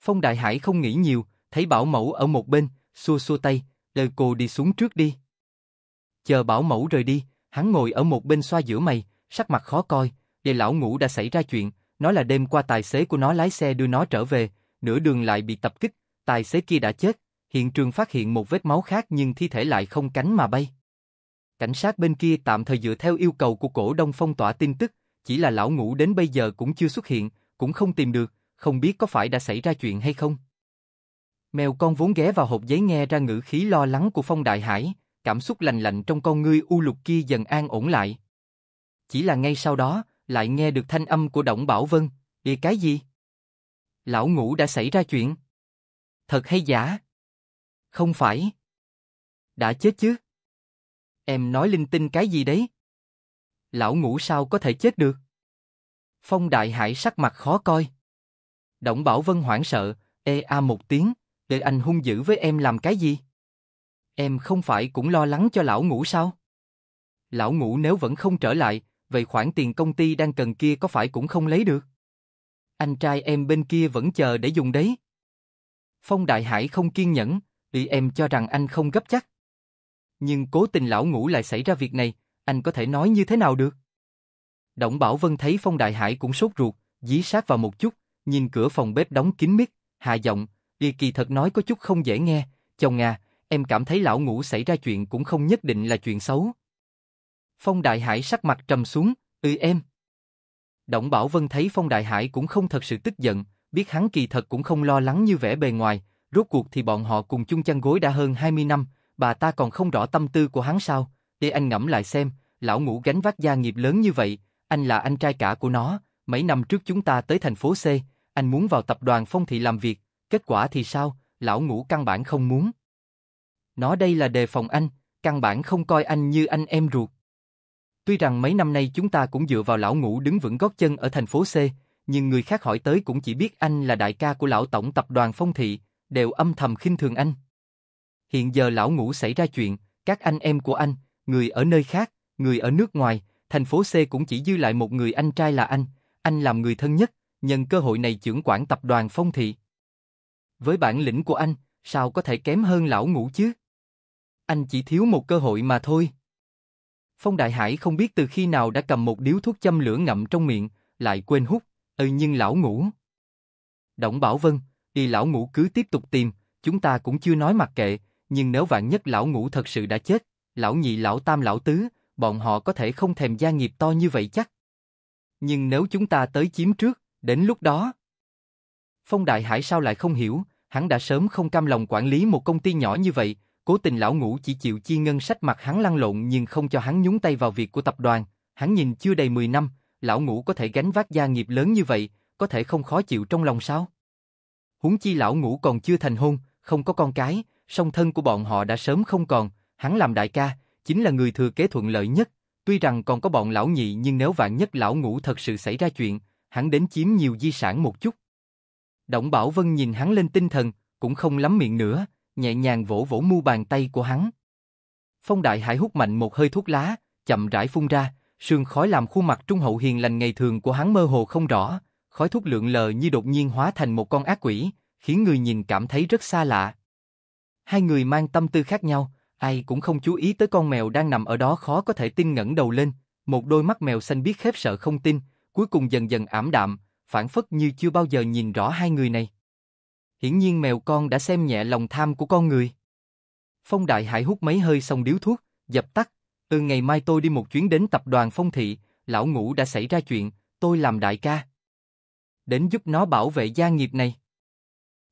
Phong Đại Hải không nghĩ nhiều, thấy bảo mẫu ở một bên, xua xua tay, đời cô đi xuống trước đi. Chờ bảo mẫu rời đi, hắn ngồi ở một bên xoa giữa mày, sắc mặt khó coi, để lão ngũ đã xảy ra chuyện, nói là đêm qua tài xế của nó lái xe đưa nó trở về, nửa đường lại bị tập kích, tài xế kia đã chết, hiện trường phát hiện một vết máu khác nhưng thi thể lại không cánh mà bay. Cảnh sát bên kia tạm thời dựa theo yêu cầu của cổ đông phong tỏa tin tức, chỉ là lão ngũ đến bây giờ cũng chưa xuất hiện, cũng không tìm được, không biết có phải đã xảy ra chuyện hay không. Mèo con vốn ghé vào hộp giấy nghe ra ngữ khí lo lắng của Phong Đại Hải, cảm xúc lành lạnh trong con ngươi u lục kia dần an ổn lại. Chỉ là ngay sau đó, lại nghe được thanh âm của Động Bảo Vân, "Đi cái gì? Lão ngũ đã xảy ra chuyện?" Thật hay giả? Không phải. Đã chết chứ? Em nói linh tinh cái gì đấy? Lão ngủ sao có thể chết được? Phong Đại Hải sắc mặt khó coi. Động Bảo Vân hoảng sợ, ê a một tiếng, để anh hung dữ với em làm cái gì? Em không phải cũng lo lắng cho lão ngủ sao? Lão ngủ nếu vẫn không trở lại, vậy khoản tiền công ty đang cần kia có phải cũng không lấy được? Anh trai em bên kia vẫn chờ để dùng đấy. Phong Đại Hải không kiên nhẫn, vì em cho rằng anh không gấp chắc. Nhưng cố tình lão ngủ lại xảy ra việc này, anh có thể nói như thế nào được? Động Bảo Vân thấy Phong Đại Hải cũng sốt ruột, dí sát vào một chút, nhìn cửa phòng bếp đóng kín mít, hạ giọng, y kỳ thật nói có chút không dễ nghe, chồng à, em cảm thấy lão ngủ xảy ra chuyện cũng không nhất định là chuyện xấu. Phong Đại Hải sắc mặt trầm xuống, ư em. Động Bảo Vân thấy Phong Đại Hải cũng không thật sự tức giận, biết hắn kỳ thật cũng không lo lắng như vẻ bề ngoài, rốt cuộc thì bọn họ cùng chung chăn gối đã hơn 20 năm, bà ta còn không rõ tâm tư của hắn sao, để anh ngẫm lại xem, lão ngũ gánh vác gia nghiệp lớn như vậy, anh là anh trai cả của nó, mấy năm trước chúng ta tới thành phố C, anh muốn vào tập đoàn phong thị làm việc, kết quả thì sao, lão ngũ căn bản không muốn. Nó đây là đề phòng anh, căn bản không coi anh như anh em ruột. Tuy rằng mấy năm nay chúng ta cũng dựa vào lão ngũ đứng vững gót chân ở thành phố C, nhưng người khác hỏi tới cũng chỉ biết anh là đại ca của lão tổng tập đoàn phong thị, đều âm thầm khinh thường anh hiện giờ lão ngũ xảy ra chuyện, các anh em của anh, người ở nơi khác, người ở nước ngoài, thành phố C cũng chỉ dư lại một người anh trai là anh, anh làm người thân nhất, nhân cơ hội này trưởng quản tập đoàn phong thị. Với bản lĩnh của anh, sao có thể kém hơn lão ngũ chứ? Anh chỉ thiếu một cơ hội mà thôi. Phong Đại Hải không biết từ khi nào đã cầm một điếu thuốc châm lửa ngậm trong miệng, lại quên hút, ừ nhưng lão Ngũ. Động Bảo Vân, đi lão Ngũ cứ tiếp tục tìm, chúng ta cũng chưa nói mặc kệ, nhưng nếu vạn nhất lão ngũ thật sự đã chết, lão nhị lão tam lão tứ, bọn họ có thể không thèm gia nghiệp to như vậy chắc. Nhưng nếu chúng ta tới chiếm trước, đến lúc đó... Phong Đại Hải sao lại không hiểu, hắn đã sớm không cam lòng quản lý một công ty nhỏ như vậy, cố tình lão ngũ chỉ chịu chi ngân sách mặt hắn lăn lộn nhưng không cho hắn nhúng tay vào việc của tập đoàn, hắn nhìn chưa đầy 10 năm, lão ngũ có thể gánh vác gia nghiệp lớn như vậy, có thể không khó chịu trong lòng sao? Huống chi lão ngũ còn chưa thành hôn, không có con cái, song thân của bọn họ đã sớm không còn, hắn làm đại ca, chính là người thừa kế thuận lợi nhất, tuy rằng còn có bọn lão nhị nhưng nếu vạn nhất lão ngũ thật sự xảy ra chuyện, hắn đến chiếm nhiều di sản một chút. Động Bảo Vân nhìn hắn lên tinh thần, cũng không lắm miệng nữa, nhẹ nhàng vỗ vỗ mu bàn tay của hắn. Phong Đại Hải hút mạnh một hơi thuốc lá, chậm rãi phun ra, sương khói làm khuôn mặt trung hậu hiền lành ngày thường của hắn mơ hồ không rõ, khói thuốc lượn lờ như đột nhiên hóa thành một con ác quỷ, khiến người nhìn cảm thấy rất xa lạ. Hai người mang tâm tư khác nhau, ai cũng không chú ý tới con mèo đang nằm ở đó khó có thể tin ngẩng đầu lên, một đôi mắt mèo xanh biết khép sợ không tin, cuối cùng dần dần ảm đạm, phản phất như chưa bao giờ nhìn rõ hai người này. Hiển nhiên mèo con đã xem nhẹ lòng tham của con người. Phong Đại Hải hút mấy hơi xong điếu thuốc, dập tắt. Từ ngày mai tôi đi một chuyến đến tập đoàn Phong Thị, lão ngũ đã xảy ra chuyện, tôi làm đại ca. Đến giúp nó bảo vệ gia nghiệp này.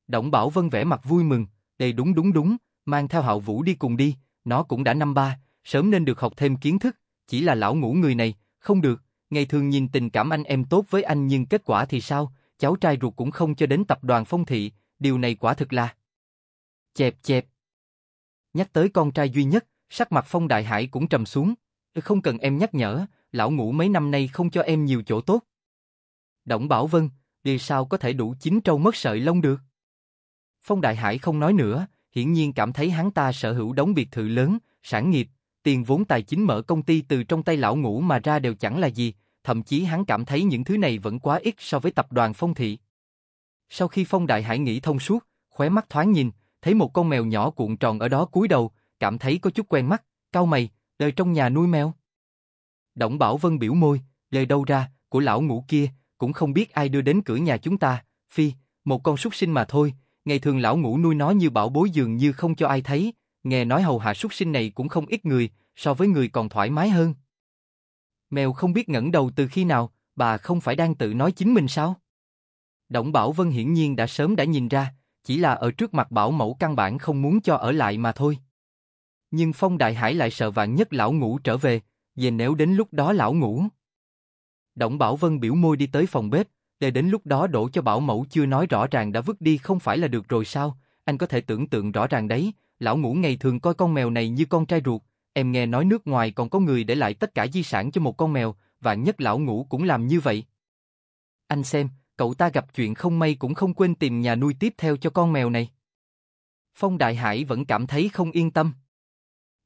Động Bảo Vân vẻ mặt vui mừng, đây đúng đúng đúng, mang theo hạo vũ đi cùng đi, nó cũng đã năm ba, sớm nên được học thêm kiến thức, chỉ là lão ngủ người này, không được, ngày thường nhìn tình cảm anh em tốt với anh nhưng kết quả thì sao, cháu trai ruột cũng không cho đến tập đoàn phong thị, điều này quả thực là chẹp chẹp. Nhắc tới con trai duy nhất, sắc mặt Phong Đại Hải cũng trầm xuống, không cần em nhắc nhở, lão ngủ mấy năm nay không cho em nhiều chỗ tốt. Động Bảo Vân, đi sao có thể đủ chín trâu mất sợi lông được? Phong Đại Hải không nói nữa, hiển nhiên cảm thấy hắn ta sở hữu đống biệt thự lớn, sản nghiệp, tiền vốn tài chính mở công ty từ trong tay lão ngũ mà ra đều chẳng là gì, thậm chí hắn cảm thấy những thứ này vẫn quá ít so với tập đoàn Phong Thị. Sau khi Phong Đại Hải nghĩ thông suốt, khóe mắt thoáng nhìn, thấy một con mèo nhỏ cuộn tròn ở đó cúi đầu, cảm thấy có chút quen mắt, cao mày, đời trong nhà nuôi mèo. Động Bảo Vân biểu môi, lời đâu ra, của lão ngũ kia, cũng không biết ai đưa đến cửa nhà chúng ta, phi, một con súc sinh mà thôi, ngày thường lão ngũ nuôi nó như bảo bối dường như không cho ai thấy, nghe nói hầu hạ súc sinh này cũng không ít người, so với người còn thoải mái hơn. Mèo không biết ngẩng đầu từ khi nào, bà không phải đang tự nói chính mình sao? Động Bảo Vân hiển nhiên đã sớm đã nhìn ra, chỉ là ở trước mặt Bảo Mẫu căn bản không muốn cho ở lại mà thôi. Nhưng Phong Đại Hải lại sợ vạn nhất lão ngủ trở về, về nếu đến lúc đó lão ngủ. Động Bảo Vân biểu môi đi tới phòng bếp, để đến lúc đó đổ cho bảo mẫu chưa nói rõ ràng đã vứt đi không phải là được rồi sao, anh có thể tưởng tượng rõ ràng đấy, lão ngủ ngày thường coi con mèo này như con trai ruột, em nghe nói nước ngoài còn có người để lại tất cả di sản cho một con mèo, và nhất lão ngủ cũng làm như vậy. Anh xem, cậu ta gặp chuyện không may cũng không quên tìm nhà nuôi tiếp theo cho con mèo này. Phong Đại Hải vẫn cảm thấy không yên tâm.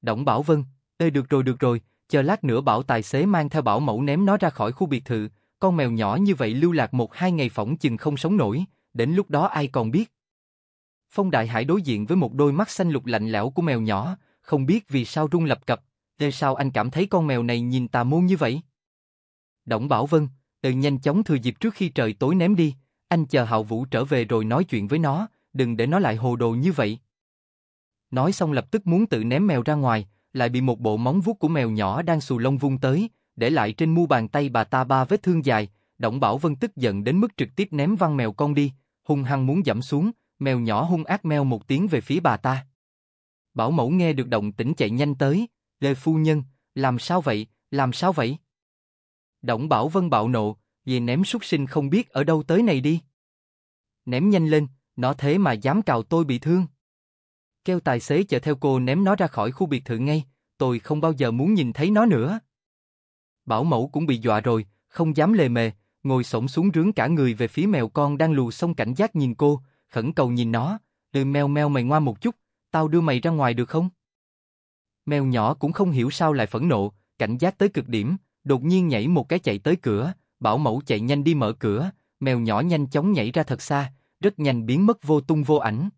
Động Bảo Vân, ê được rồi được rồi, chờ lát nữa bảo tài xế mang theo bảo mẫu ném nó ra khỏi khu biệt thự, con mèo nhỏ như vậy lưu lạc một hai ngày phỏng chừng không sống nổi, đến lúc đó ai còn biết. Phong Đại Hải đối diện với một đôi mắt xanh lục lạnh lẽo của mèo nhỏ, không biết vì sao rung lập cập, tại sao anh cảm thấy con mèo này nhìn tà môn như vậy? Động Bảo Vân, tự ừ, nhanh chóng thừa dịp trước khi trời tối ném đi, anh chờ Hạo Vũ trở về rồi nói chuyện với nó, đừng để nó lại hồ đồ như vậy. Nói xong lập tức muốn tự ném mèo ra ngoài, lại bị một bộ móng vuốt của mèo nhỏ đang xù lông vung tới, để lại trên mu bàn tay bà ta ba vết thương dài, Động Bảo Vân tức giận đến mức trực tiếp ném văn mèo con đi, hung hăng muốn giảm xuống, mèo nhỏ hung ác meo một tiếng về phía bà ta. Bảo mẫu nghe được động tĩnh chạy nhanh tới, Lê Phu Nhân, làm sao vậy, làm sao vậy? Động Bảo Vân bạo nộ, vì ném súc sinh không biết ở đâu tới này đi. Ném nhanh lên, nó thế mà dám cào tôi bị thương. Kêu tài xế chở theo cô ném nó ra khỏi khu biệt thự ngay, tôi không bao giờ muốn nhìn thấy nó nữa. Bảo mẫu cũng bị dọa rồi, không dám lề mề, ngồi sổng xuống rướng cả người về phía mèo con đang lù xong cảnh giác nhìn cô, khẩn cầu nhìn nó, đừng mèo mèo mày ngoa một chút, tao đưa mày ra ngoài được không? Mèo nhỏ cũng không hiểu sao lại phẫn nộ, cảnh giác tới cực điểm, đột nhiên nhảy một cái chạy tới cửa, bảo mẫu chạy nhanh đi mở cửa, mèo nhỏ nhanh chóng nhảy ra thật xa, rất nhanh biến mất vô tung vô ảnh.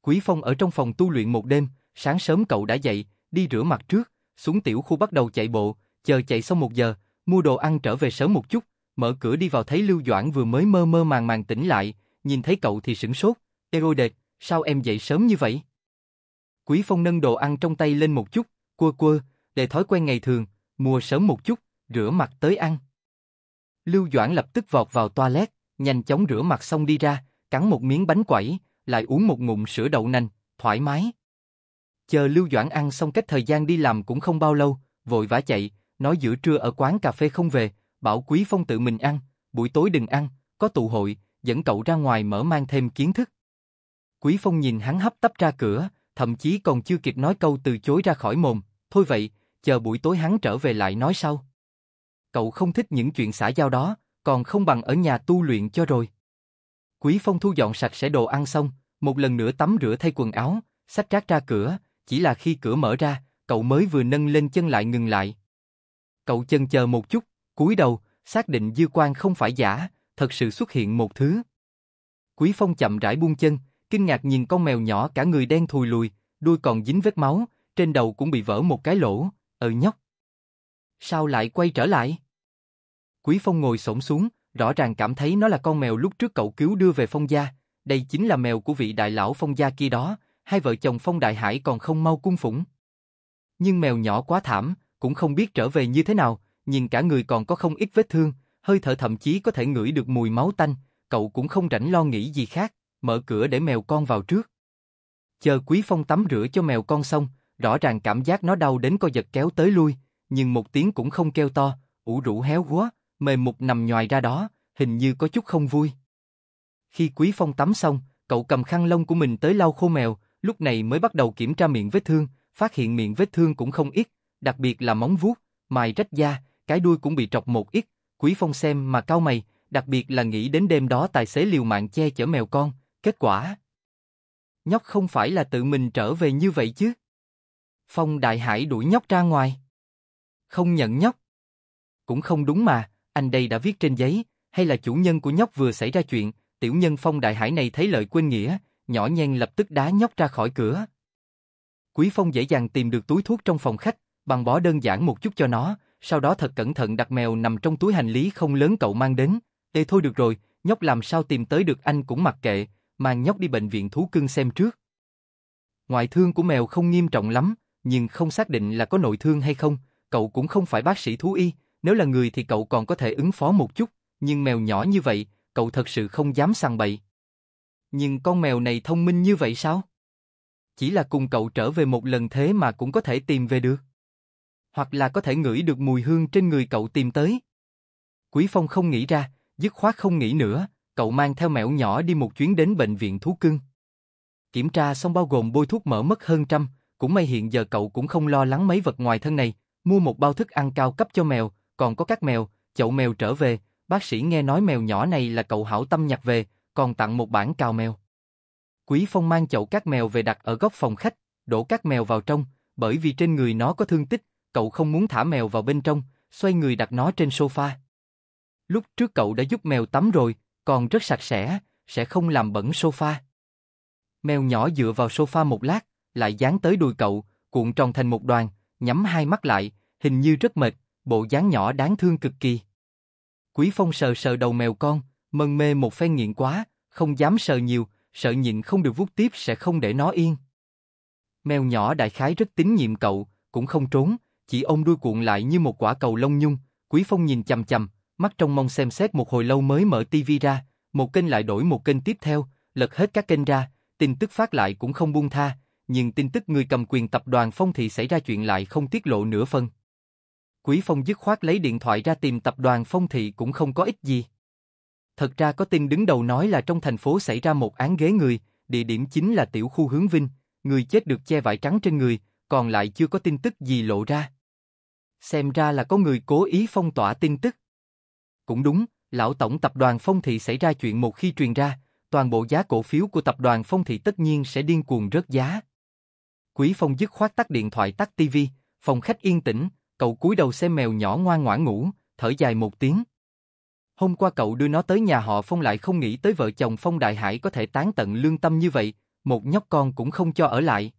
Quý Phong ở trong phòng tu luyện một đêm, sáng sớm cậu đã dậy, đi rửa mặt trước, xuống tiểu khu bắt đầu chạy bộ, chờ chạy xong một giờ, mua đồ ăn trở về sớm một chút, mở cửa đi vào thấy Lưu Doãn vừa mới mơ mơ màng màng tỉnh lại, nhìn thấy cậu thì sửng sốt, Ero đệt, sao em dậy sớm như vậy? Quý Phong nâng đồ ăn trong tay lên một chút, quơ quơ, để thói quen ngày thường, mua sớm một chút, rửa mặt tới ăn. Lưu Doãn lập tức vọt vào toilet, nhanh chóng rửa mặt xong đi ra, cắn một miếng bánh quẩy, lại uống một ngụm sữa đậu nành, thoải mái. Chờ Lưu Doãn ăn xong cách thời gian đi làm cũng không bao lâu, vội vã chạy, nói giữa trưa ở quán cà phê không về, bảo Quý Phong tự mình ăn, buổi tối đừng ăn, có tụ hội, dẫn cậu ra ngoài mở mang thêm kiến thức. Quý Phong nhìn hắn hấp tấp ra cửa, thậm chí còn chưa kịp nói câu từ chối ra khỏi mồm, thôi vậy, chờ buổi tối hắn trở về lại nói sau. Cậu không thích những chuyện xã giao đó, còn không bằng ở nhà tu luyện cho rồi. Quý Phong thu dọn sạch sẽ đồ ăn xong, một lần nữa tắm rửa thay quần áo, xách rác ra cửa, chỉ là khi cửa mở ra, cậu mới vừa nâng lên chân lại ngừng lại. Cậu chân chờ một chút, cúi đầu, xác định dư quang không phải giả, thật sự xuất hiện một thứ. Quý Phong chậm rãi buông chân, kinh ngạc nhìn con mèo nhỏ cả người đen thùi lùi, đuôi còn dính vết máu, trên đầu cũng bị vỡ một cái lỗ, ờ nhóc. Sao lại quay trở lại? Quý Phong ngồi xổm xuống, rõ ràng cảm thấy nó là con mèo lúc trước cậu cứu đưa về Phong gia, đây chính là mèo của vị đại lão Phong gia kia đó, hai vợ chồng Phong Đại Hải còn không mau cung phủng, Nhưng mèo nhỏ quá thảm, cũng không biết trở về như thế nào, nhìn cả người còn có không ít vết thương, hơi thở thậm chí có thể ngửi được mùi máu tanh, cậu cũng không rảnh lo nghĩ gì khác, mở cửa để mèo con vào trước. Chờ Quý Phong tắm rửa cho mèo con xong, rõ ràng cảm giác nó đau đến co giật kéo tới lui, nhưng một tiếng cũng không kêu to, ủ rũ héo quá, mềm mục nằm nhòi ra đó, hình như có chút không vui. Khi Quý Phong tắm xong, cậu cầm khăn lông của mình tới lau khô mèo, lúc này mới bắt đầu kiểm tra miệng vết thương, phát hiện miệng vết thương cũng không ít, đặc biệt là móng vuốt, mài rách da, cái đuôi cũng bị trọc một ít, Quý Phong xem mà cao mày, đặc biệt là nghĩ đến đêm đó tài xế liều mạng che chở mèo con, kết quả. Nhóc không phải là tự mình trở về như vậy chứ. Phong Đại Hải đuổi nhóc ra ngoài. Không nhận nhóc. Cũng không đúng mà, anh đây đã viết trên giấy, hay là chủ nhân của nhóc vừa xảy ra chuyện, tiểu nhân Phong Đại Hải này thấy lợi quên nghĩa, nhỏ nhen lập tức đá nhóc ra khỏi cửa. Quý Phong dễ dàng tìm được túi thuốc trong phòng khách, bằng bỏ đơn giản một chút cho nó, sau đó thật cẩn thận đặt mèo nằm trong túi hành lý không lớn cậu mang đến. Ê thôi được rồi, nhóc làm sao tìm tới được anh cũng mặc kệ, mang nhóc đi bệnh viện thú cưng xem trước. Ngoại thương của mèo không nghiêm trọng lắm, nhưng không xác định là có nội thương hay không, cậu cũng không phải bác sĩ thú y, nếu là người thì cậu còn có thể ứng phó một chút, nhưng mèo nhỏ như vậy, cậu thật sự không dám sang bậy. Nhưng con mèo này thông minh như vậy sao? Chỉ là cùng cậu trở về một lần thế mà cũng có thể tìm về được hoặc là có thể ngửi được mùi hương trên người cậu tìm tới. Quý Phong không nghĩ ra, dứt khoát không nghĩ nữa, cậu mang theo mẹo nhỏ đi một chuyến đến bệnh viện thú cưng. Kiểm tra xong bao gồm bôi thuốc mỡ mất hơn trăm, cũng may hiện giờ cậu cũng không lo lắng mấy vật ngoài thân này, mua một bao thức ăn cao cấp cho mèo, còn có các mèo, chậu mèo trở về, bác sĩ nghe nói mèo nhỏ này là cậu hảo tâm nhặt về, còn tặng một bản cào mèo. Quý Phong mang chậu các mèo về đặt ở góc phòng khách, đổ các mèo vào trong, bởi vì trên người nó có thương tích, cậu không muốn thả mèo vào bên trong, xoay người đặt nó trên sofa. Lúc trước cậu đã giúp mèo tắm rồi, còn rất sạch sẽ, sẽ không làm bẩn sofa. Mèo nhỏ dựa vào sofa một lát, lại dán tới đùi cậu, cuộn tròn thành một đoàn, nhắm hai mắt lại, hình như rất mệt, bộ dáng nhỏ đáng thương cực kỳ. Quý Phong sờ sờ đầu mèo con, mân mê một phen nghiện quá, không dám sờ nhiều, sợ nhịn không được vuốt tiếp sẽ không để nó yên. Mèo nhỏ đại khái rất tín nhiệm cậu, cũng không trốn, chỉ ông đuôi cuộn lại như một quả cầu lông nhung, Quý Phong nhìn chầm chầm, mắt trong mong xem xét một hồi lâu mới mở tivi ra, một kênh lại đổi một kênh tiếp theo, lật hết các kênh ra, tin tức phát lại cũng không buông tha, nhưng tin tức người cầm quyền tập đoàn Phong Thị xảy ra chuyện lại không tiết lộ nửa phần. Quý Phong dứt khoát lấy điện thoại ra tìm tập đoàn Phong Thị cũng không có ích gì. Thật ra có tin đứng đầu nói là trong thành phố xảy ra một án ghế người, địa điểm chính là tiểu khu hướng Vinh, người chết được che vải trắng trên người, còn lại chưa có tin tức gì lộ ra. Xem ra là có người cố ý phong tỏa tin tức. Cũng đúng, lão tổng tập đoàn Phong Thị xảy ra chuyện một khi truyền ra, toàn bộ giá cổ phiếu của tập đoàn Phong Thị tất nhiên sẽ điên cuồng rớt giá. Quý Phong dứt khoát tắt điện thoại tắt tivi, phòng khách yên tĩnh, cậu cúi đầu xem mèo nhỏ ngoan ngoãn ngủ, thở dài một tiếng. Hôm qua cậu đưa nó tới nhà họ Phong lại không nghĩ tới vợ chồng Phong Đại Hải có thể tán tận lương tâm như vậy, một nhóc con cũng không cho ở lại.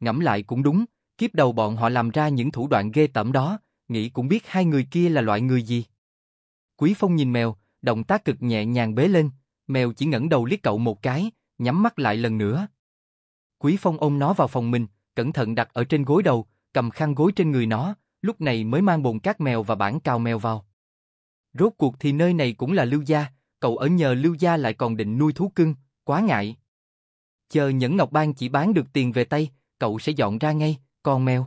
Ngẫm lại cũng đúng, Kiếp đầu bọn họ làm ra những thủ đoạn ghê tởm đó, nghĩ cũng biết hai người kia là loại người gì. Quý Phong nhìn mèo, động tác cực nhẹ nhàng bế lên, mèo chỉ ngẩng đầu liếc cậu một cái, nhắm mắt lại lần nữa. Quý Phong ôm nó vào phòng mình, cẩn thận đặt ở trên gối đầu, cầm khăn gối trên người nó, lúc này mới mang bồn cát mèo và bản cào mèo vào. Rốt cuộc thì nơi này cũng là Lưu Gia, cậu ở nhờ Lưu Gia lại còn định nuôi thú cưng, quá ngại. Chờ Nhẫn Ngọc Bang chỉ bán được tiền về tay, cậu sẽ dọn ra ngay, con mèo.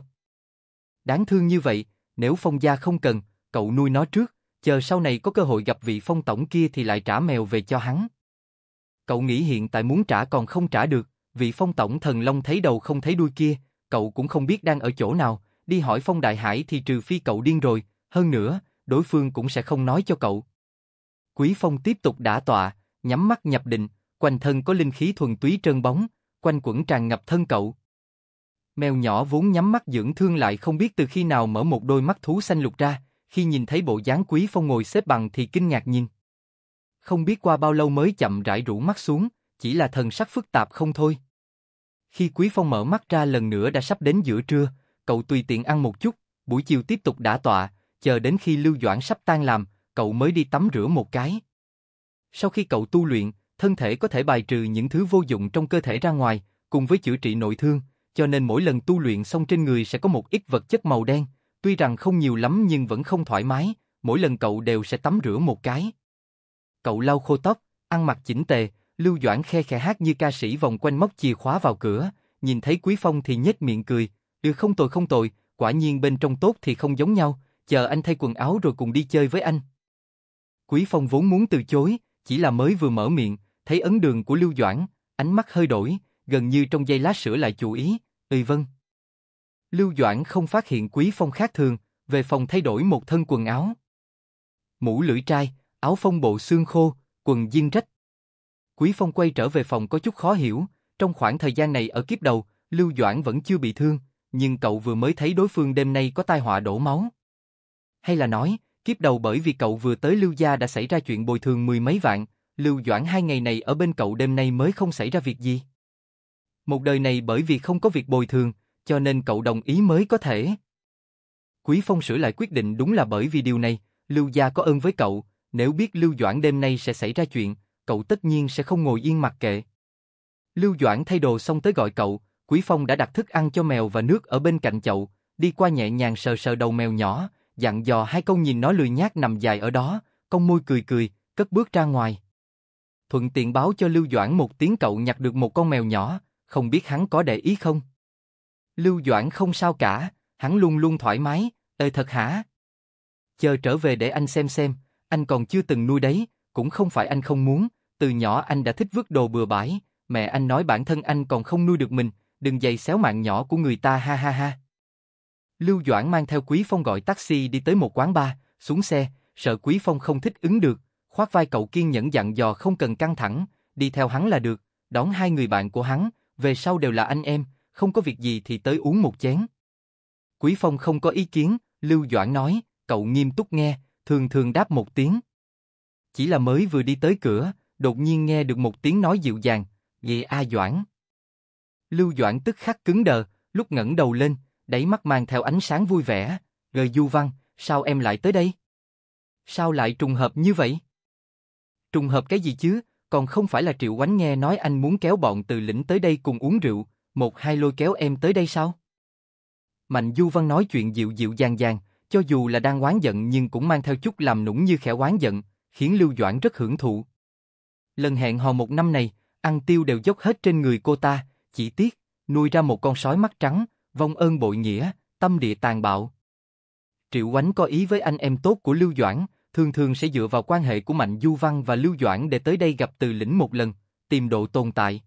Đáng thương như vậy, nếu Phong gia không cần, cậu nuôi nó trước, chờ sau này có cơ hội gặp vị Phong tổng kia thì lại trả mèo về cho hắn. Cậu nghĩ hiện tại muốn trả còn không trả được, vị Phong tổng thần long thấy đầu không thấy đuôi kia, cậu cũng không biết đang ở chỗ nào, đi hỏi Phong Đại Hải thì trừ phi cậu điên rồi, hơn nữa, đối phương cũng sẽ không nói cho cậu. Quý Phong tiếp tục đả tọa, nhắm mắt nhập định, quanh thân có linh khí thuần túy trơn bóng, quanh quẩn tràn ngập thân cậu. Mèo nhỏ vốn nhắm mắt dưỡng thương lại không biết từ khi nào mở một đôi mắt thú xanh lục ra, khi nhìn thấy bộ dáng quý phong ngồi xếp bằng thì kinh ngạc nhìn. Không biết qua bao lâu mới chậm rãi rũ mắt xuống, chỉ là thần sắc phức tạp không thôi. Khi quý phong mở mắt ra lần nữa đã sắp đến giữa trưa, cậu tùy tiện ăn một chút, buổi chiều tiếp tục đã tọa, chờ đến khi lưu doãn sắp tan làm, cậu mới đi tắm rửa một cái. Sau khi cậu tu luyện, thân thể có thể bài trừ những thứ vô dụng trong cơ thể ra ngoài, cùng với chữa trị nội thương, cho nên mỗi lần tu luyện xong trên người sẽ có một ít vật chất màu đen, tuy rằng không nhiều lắm nhưng vẫn không thoải mái, mỗi lần cậu đều sẽ tắm rửa một cái. Cậu lau khô tóc, ăn mặc chỉnh tề, Lưu Doãn khe khẽ hát như ca sĩ vòng quanh móc chìa khóa vào cửa, nhìn thấy Quý Phong thì nhếch miệng cười, được ừ, không tồi không tồi, quả nhiên bên trong tốt thì không giống nhau, chờ anh thay quần áo rồi cùng đi chơi với anh." Quý Phong vốn muốn từ chối, chỉ là mới vừa mở miệng, thấy ấn đường của Lưu Doãn, ánh mắt hơi đổi, gần như trong giây lát sửa lại chủ ý, "Ừy vâng." Lưu Doãn không phát hiện Quý Phong khác thường, về phòng thay đổi một thân quần áo. Mũ lưỡi trai, áo phong bộ xương khô, quần jean rách. Quý Phong quay trở về phòng có chút khó hiểu, trong khoảng thời gian này ở kiếp đầu, Lưu Doãn vẫn chưa bị thương, nhưng cậu vừa mới thấy đối phương đêm nay có tai họa đổ máu. Hay là nói, kiếp đầu bởi vì cậu vừa tới Lưu Gia đã xảy ra chuyện bồi thường mười mấy vạn, Lưu Doãn hai ngày này ở bên cậu đêm nay mới không xảy ra việc gì một đời này bởi vì không có việc bồi thường, cho nên cậu đồng ý mới có thể. Quý Phong sửa lại quyết định đúng là bởi vì điều này, Lưu Gia có ơn với cậu, nếu biết Lưu Doãn đêm nay sẽ xảy ra chuyện, cậu tất nhiên sẽ không ngồi yên mặc kệ. Lưu Doãn thay đồ xong tới gọi cậu, Quý Phong đã đặt thức ăn cho mèo và nước ở bên cạnh chậu, đi qua nhẹ nhàng sờ sờ đầu mèo nhỏ, dặn dò hai câu nhìn nó lười nhác nằm dài ở đó, cong môi cười cười, cất bước ra ngoài. Thuận tiện báo cho Lưu Doãn một tiếng cậu nhặt được một con mèo nhỏ, không biết hắn có để ý không. Lưu Doãn không sao cả, hắn luôn luôn thoải mái, ơi thật hả? Chờ trở về để anh xem xem, anh còn chưa từng nuôi đấy, cũng không phải anh không muốn, từ nhỏ anh đã thích vứt đồ bừa bãi, mẹ anh nói bản thân anh còn không nuôi được mình, đừng giày xéo mạng nhỏ của người ta ha ha ha. Lưu Doãn mang theo Quý Phong gọi taxi đi tới một quán bar, xuống xe, sợ Quý Phong không thích ứng được, khoác vai cậu kiên nhẫn dặn dò không cần căng thẳng, đi theo hắn là được, đón hai người bạn của hắn, về sau đều là anh em, không có việc gì thì tới uống một chén. Quý Phong không có ý kiến, Lưu Doãn nói, cậu nghiêm túc nghe, thường thường đáp một tiếng. Chỉ là mới vừa đi tới cửa, đột nhiên nghe được một tiếng nói dịu dàng, về A Doãn. Lưu Doãn tức khắc cứng đờ, lúc ngẩng đầu lên, đẩy mắt mang theo ánh sáng vui vẻ, gời du văn, sao em lại tới đây? Sao lại trùng hợp như vậy? Trùng hợp cái gì chứ, còn không phải là Triệu Oánh nghe nói anh muốn kéo bọn từ lĩnh tới đây cùng uống rượu, một hai lôi kéo em tới đây sao? Mạnh Du Văn nói chuyện dịu dịu dàng dàng, cho dù là đang oán giận nhưng cũng mang theo chút làm nũng như khẽ oán giận, khiến Lưu Doãn rất hưởng thụ. Lần hẹn hò một năm này, ăn tiêu đều dốc hết trên người cô ta, chỉ tiếc, nuôi ra một con sói mắt trắng, vong ơn bội nghĩa, tâm địa tàn bạo. Triệu Oánh có ý với anh em tốt của Lưu Doãn, thường thường sẽ dựa vào quan hệ của Mạnh Du Văn và Lưu Doãn để tới đây gặp Từ Lĩnh một lần, tìm độ tồn tại.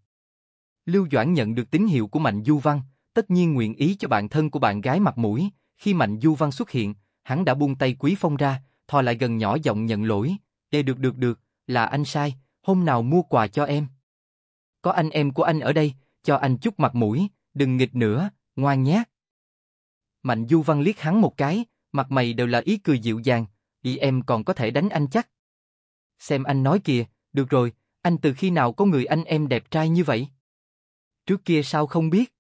Lưu Doãn nhận được tín hiệu của Mạnh Du Văn, tất nhiên nguyện ý cho bạn thân của bạn gái mặt mũi, khi Mạnh Du Văn xuất hiện, hắn đã buông tay Quý Phong ra, thò lại gần nhỏ giọng nhận lỗi, "Để được được được, là anh sai, hôm nào mua quà cho em." Có anh em của anh ở đây, cho anh chút mặt mũi, đừng nghịch nữa, ngoan nhé. Mạnh Du Văn liếc hắn một cái, mặt mày đều là ý cười dịu dàng, ý em còn có thể đánh anh chắc. Xem anh nói kìa, được rồi, anh từ khi nào có người anh em đẹp trai như vậy? Trước kia sao không biết?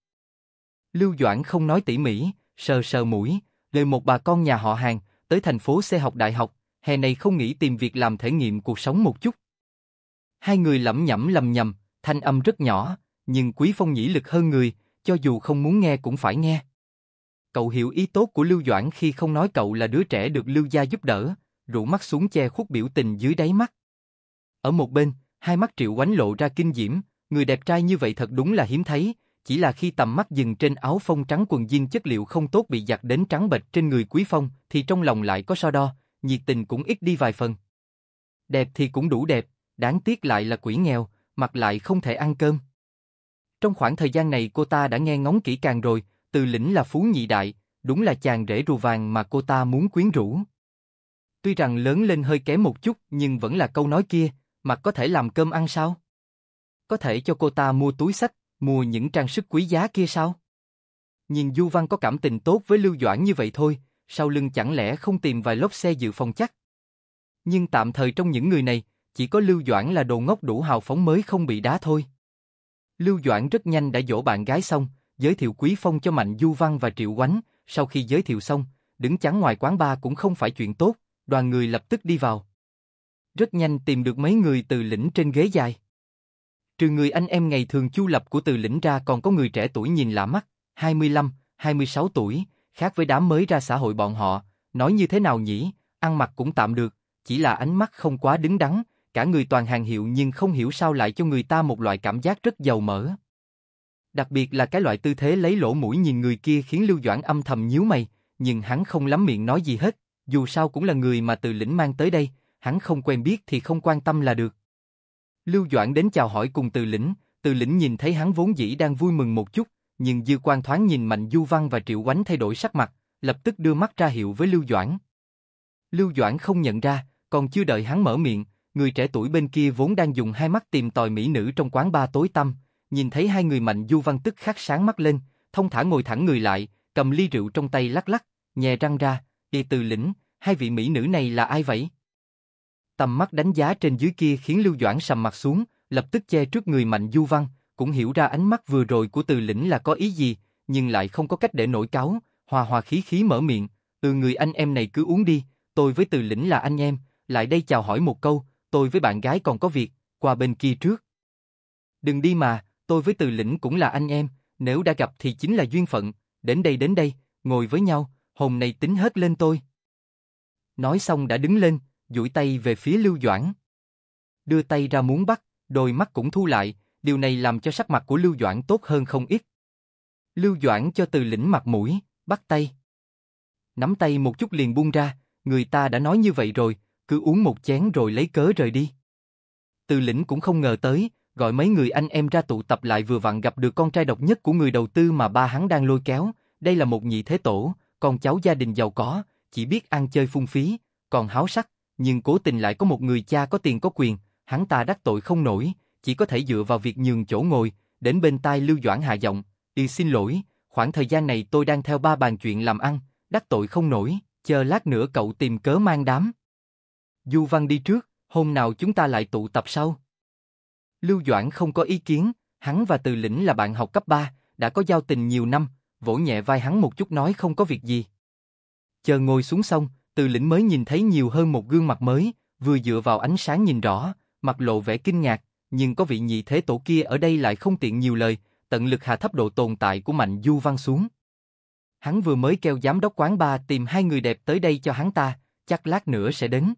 Lưu Doãn không nói tỉ mỉ, sờ sờ mũi, lời một bà con nhà họ hàng, tới thành phố xe học đại học, hè này không nghĩ tìm việc làm thể nghiệm cuộc sống một chút. Hai người lẩm nhẩm lầm nhầm, thanh âm rất nhỏ, nhưng Quý Phong nhĩ lực hơn người, cho dù không muốn nghe cũng phải nghe. Cậu hiểu ý tốt của Lưu Doãn khi không nói cậu là đứa trẻ được Lưu gia giúp đỡ, rủ mắt xuống che khuất biểu tình dưới đáy mắt. Ở một bên, hai mắt Triệu Oánh lộ ra kinh diễm, người đẹp trai như vậy thật đúng là hiếm thấy, chỉ là khi tầm mắt dừng trên áo phong trắng quần jean chất liệu không tốt bị giặt đến trắng bệch trên người Quý Phong, thì trong lòng lại có so đo, nhiệt tình cũng ít đi vài phần. Đẹp thì cũng đủ đẹp, đáng tiếc lại là quỷ nghèo, mặc lại không thể ăn cơm. Trong khoảng thời gian này cô ta đã nghe ngóng kỹ càng rồi, từ lĩnh là phú nhị đại, đúng là chàng rể rùa vàng mà cô ta muốn quyến rũ. Tuy rằng lớn lên hơi kém một chút nhưng vẫn là câu nói kia, mà có thể làm cơm ăn sao? Có thể cho cô ta mua túi sách, mua những trang sức quý giá kia sao? Nhìn Du Văn có cảm tình tốt với Lưu Doãn như vậy thôi, sau lưng chẳng lẽ không tìm vài lốp xe dự phòng chắc? Nhưng tạm thời trong những người này, chỉ có Lưu Doãn là đồ ngốc đủ hào phóng mới không bị đá thôi. Lưu Doãn rất nhanh đã dỗ bạn gái xong, giới thiệu Quý Phong cho Mạnh Du Văn và Triệu Oánh, sau khi giới thiệu xong, đứng chắn ngoài quán bar cũng không phải chuyện tốt, đoàn người lập tức đi vào. Rất nhanh tìm được mấy người từ lĩnh trên ghế dài. Trừ người anh em ngày thường chu lập của từ lĩnh ra còn có người trẻ tuổi nhìn lạ mắt, 25, 26 tuổi, khác với đám mới ra xã hội bọn họ, nói như thế nào nhỉ, ăn mặc cũng tạm được, chỉ là ánh mắt không quá đứng đắn, cả người toàn hàng hiệu nhưng không hiểu sao lại cho người ta một loại cảm giác rất giàu mỡ. Đặc biệt là cái loại tư thế lấy lỗ mũi nhìn người kia khiến Lưu Doãn âm thầm nhíu mày, nhưng hắn không lắm miệng nói gì hết, dù sao cũng là người mà từ lĩnh mang tới đây, hắn không quen biết thì không quan tâm là được. Lưu Doãn đến chào hỏi cùng từ lĩnh, từ lĩnh nhìn thấy hắn vốn dĩ đang vui mừng một chút, nhưng dư quan thoáng nhìn Mạnh Du Văn và Triệu Oánh thay đổi sắc mặt, lập tức đưa mắt ra hiệu với Lưu Doãn. Lưu Doãn không nhận ra, còn chưa đợi hắn mở miệng, người trẻ tuổi bên kia vốn đang dùng hai mắt tìm tòi mỹ nữ trong quán ba tối tăm, nhìn thấy hai người mạnh du văn tức khắc sáng mắt lên, thông thả ngồi thẳng người lại, cầm ly rượu trong tay lắc lắc, nhè răng ra, đi từ lĩnh, hai vị mỹ nữ này là ai vậy? Tầm mắt đánh giá trên dưới kia khiến Lưu Doãn sầm mặt xuống, lập tức che trước người mạnh du văn, cũng hiểu ra ánh mắt vừa rồi của từ lĩnh là có ý gì, nhưng lại không có cách để nổi cáo, hòa hòa khí khí mở miệng, từ người anh em này cứ uống đi, tôi với từ lĩnh là anh em, lại đây chào hỏi một câu, tôi với bạn gái còn có việc, qua bên kia trước. Đừng đi mà, tôi với Từ Lĩnh cũng là anh em, nếu đã gặp thì chính là duyên phận, đến đây đến đây, ngồi với nhau, hồn này tính hết lên tôi. Nói xong đã đứng lên, duỗi tay về phía Lưu Doãn. Đưa tay ra muốn bắt, đôi mắt cũng thu lại, điều này làm cho sắc mặt của Lưu Doãn tốt hơn không ít. Lưu Doãn cho Từ Lĩnh mặt mũi, bắt tay. Nắm tay một chút liền buông ra, người ta đã nói như vậy rồi, cứ uống một chén rồi lấy cớ rời đi. Từ Lĩnh cũng không ngờ tới, gọi mấy người anh em ra tụ tập lại vừa vặn gặp được con trai độc nhất của người đầu tư mà ba hắn đang lôi kéo, đây là một nhị thế tổ, con cháu gia đình giàu có, chỉ biết ăn chơi phung phí, còn háo sắc, nhưng cố tình lại có một người cha có tiền có quyền, hắn ta đắc tội không nổi, chỉ có thể dựa vào việc nhường chỗ ngồi, đến bên tai Lưu Doãn hạ giọng, "Y xin lỗi, khoảng thời gian này tôi đang theo ba bàn chuyện làm ăn, đắc tội không nổi, chờ lát nữa cậu tìm cớ mang đám." Du Văn đi trước, hôm nào chúng ta lại tụ tập sau. Lưu Doãn không có ý kiến, hắn và Từ Lĩnh là bạn học cấp 3, đã có giao tình nhiều năm, vỗ nhẹ vai hắn một chút nói không có việc gì. Chờ ngồi xuống xong, Từ Lĩnh mới nhìn thấy nhiều hơn một gương mặt mới, vừa dựa vào ánh sáng nhìn rõ, mặt lộ vẻ kinh ngạc, nhưng có vị nhị thế tổ kia ở đây lại không tiện nhiều lời, tận lực hạ thấp độ tồn tại của Mạnh Du Văn xuống. Hắn vừa mới kêu giám đốc quán ba tìm hai người đẹp tới đây cho hắn ta, chắc lát nữa sẽ đến.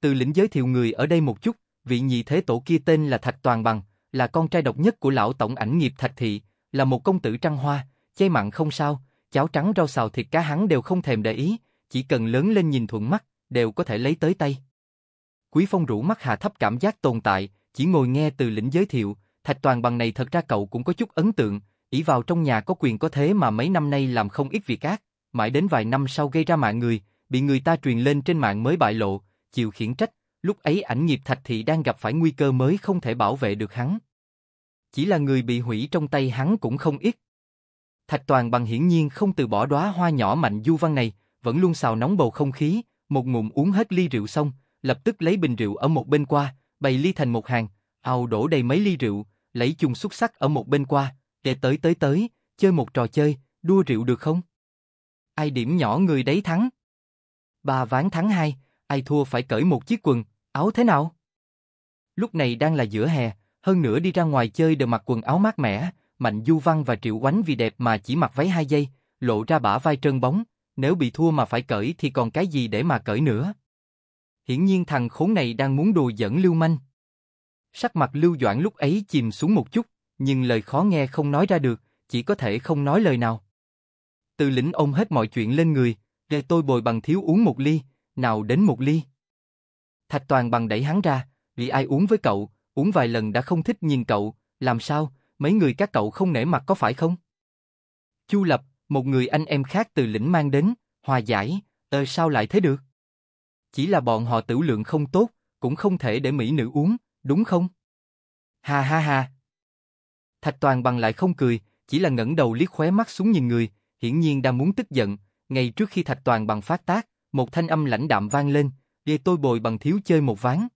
Từ lĩnh giới thiệu người ở đây một chút, vị nhị thế tổ kia tên là Thạch Toàn Bằng, là con trai độc nhất của lão tổng ảnh nghiệp Thạch Thị, là một công tử trăng hoa, chay mặn không sao, cháo trắng rau xào thịt cá hắn đều không thèm để ý, chỉ cần lớn lên nhìn thuận mắt, đều có thể lấy tới tay. Quý Phong rủ mắt hạ thấp cảm giác tồn tại, chỉ ngồi nghe từ lĩnh giới thiệu, Thạch Toàn Bằng này thật ra cậu cũng có chút ấn tượng, ý vào trong nhà có quyền có thế mà mấy năm nay làm không ít việc ác, mãi đến vài năm sau gây ra mạng người, bị người ta truyền lên trên mạng mới bại lộ, chịu khiển trách, Lúc ấy ảnh nghiệp thạch thị đang gặp phải nguy cơ mới không thể bảo vệ được hắn. Chỉ là người bị hủy trong tay hắn cũng không ít. Thạch Toàn bằng hiển nhiên không từ bỏ đóa hoa nhỏ mạnh du văn này, vẫn luôn xào nóng bầu không khí, một ngụm uống hết ly rượu xong, lập tức lấy bình rượu ở một bên qua, bày ly thành một hàng, ao đổ đầy mấy ly rượu, lấy chung xúc sắc ở một bên qua, để tới tới tới, chơi một trò chơi, đua rượu được không? Ai điểm nhỏ người đấy thắng? Bà ván thắng hai, ai thua phải cởi một chiếc quần, áo thế nào? Lúc này đang là giữa hè, hơn nữa đi ra ngoài chơi đều mặc quần áo mát mẻ, Mạnh Du Văn và Triệu Oánh vì đẹp mà chỉ mặc váy hai giây, lộ ra bả vai trơn bóng, nếu bị thua mà phải cởi thì còn cái gì để mà cởi nữa. Hiển nhiên thằng khốn này đang muốn đùa giỡn Lưu Manh. Sắc mặt Lưu Doãn lúc ấy chìm xuống một chút, nhưng lời khó nghe không nói ra được, chỉ có thể không nói lời nào. Từ lĩnh ôm hết mọi chuyện lên người, để tôi bồi bằng thiếu uống một ly, nào đến một ly. Thạch Toàn bằng đẩy hắn ra, vì ai uống với cậu, uống vài lần đã không thích nhìn cậu, làm sao, mấy người các cậu không nể mặt có phải không? Chu Lập, một người anh em khác từ lĩnh mang đến, hòa giải, ơ ờ, sao lại thế được? Chỉ là bọn họ tử lượng không tốt, cũng không thể để mỹ nữ uống, đúng không? Ha ha ha. Thạch Toàn bằng lại không cười, chỉ là ngẩng đầu liếc khóe mắt xuống nhìn người, hiển nhiên đang muốn tức giận, ngay trước khi Thạch Toàn bằng phát tác, một thanh âm lãnh đạm vang lên, để tôi bồi bằng thiếu chơi một ván.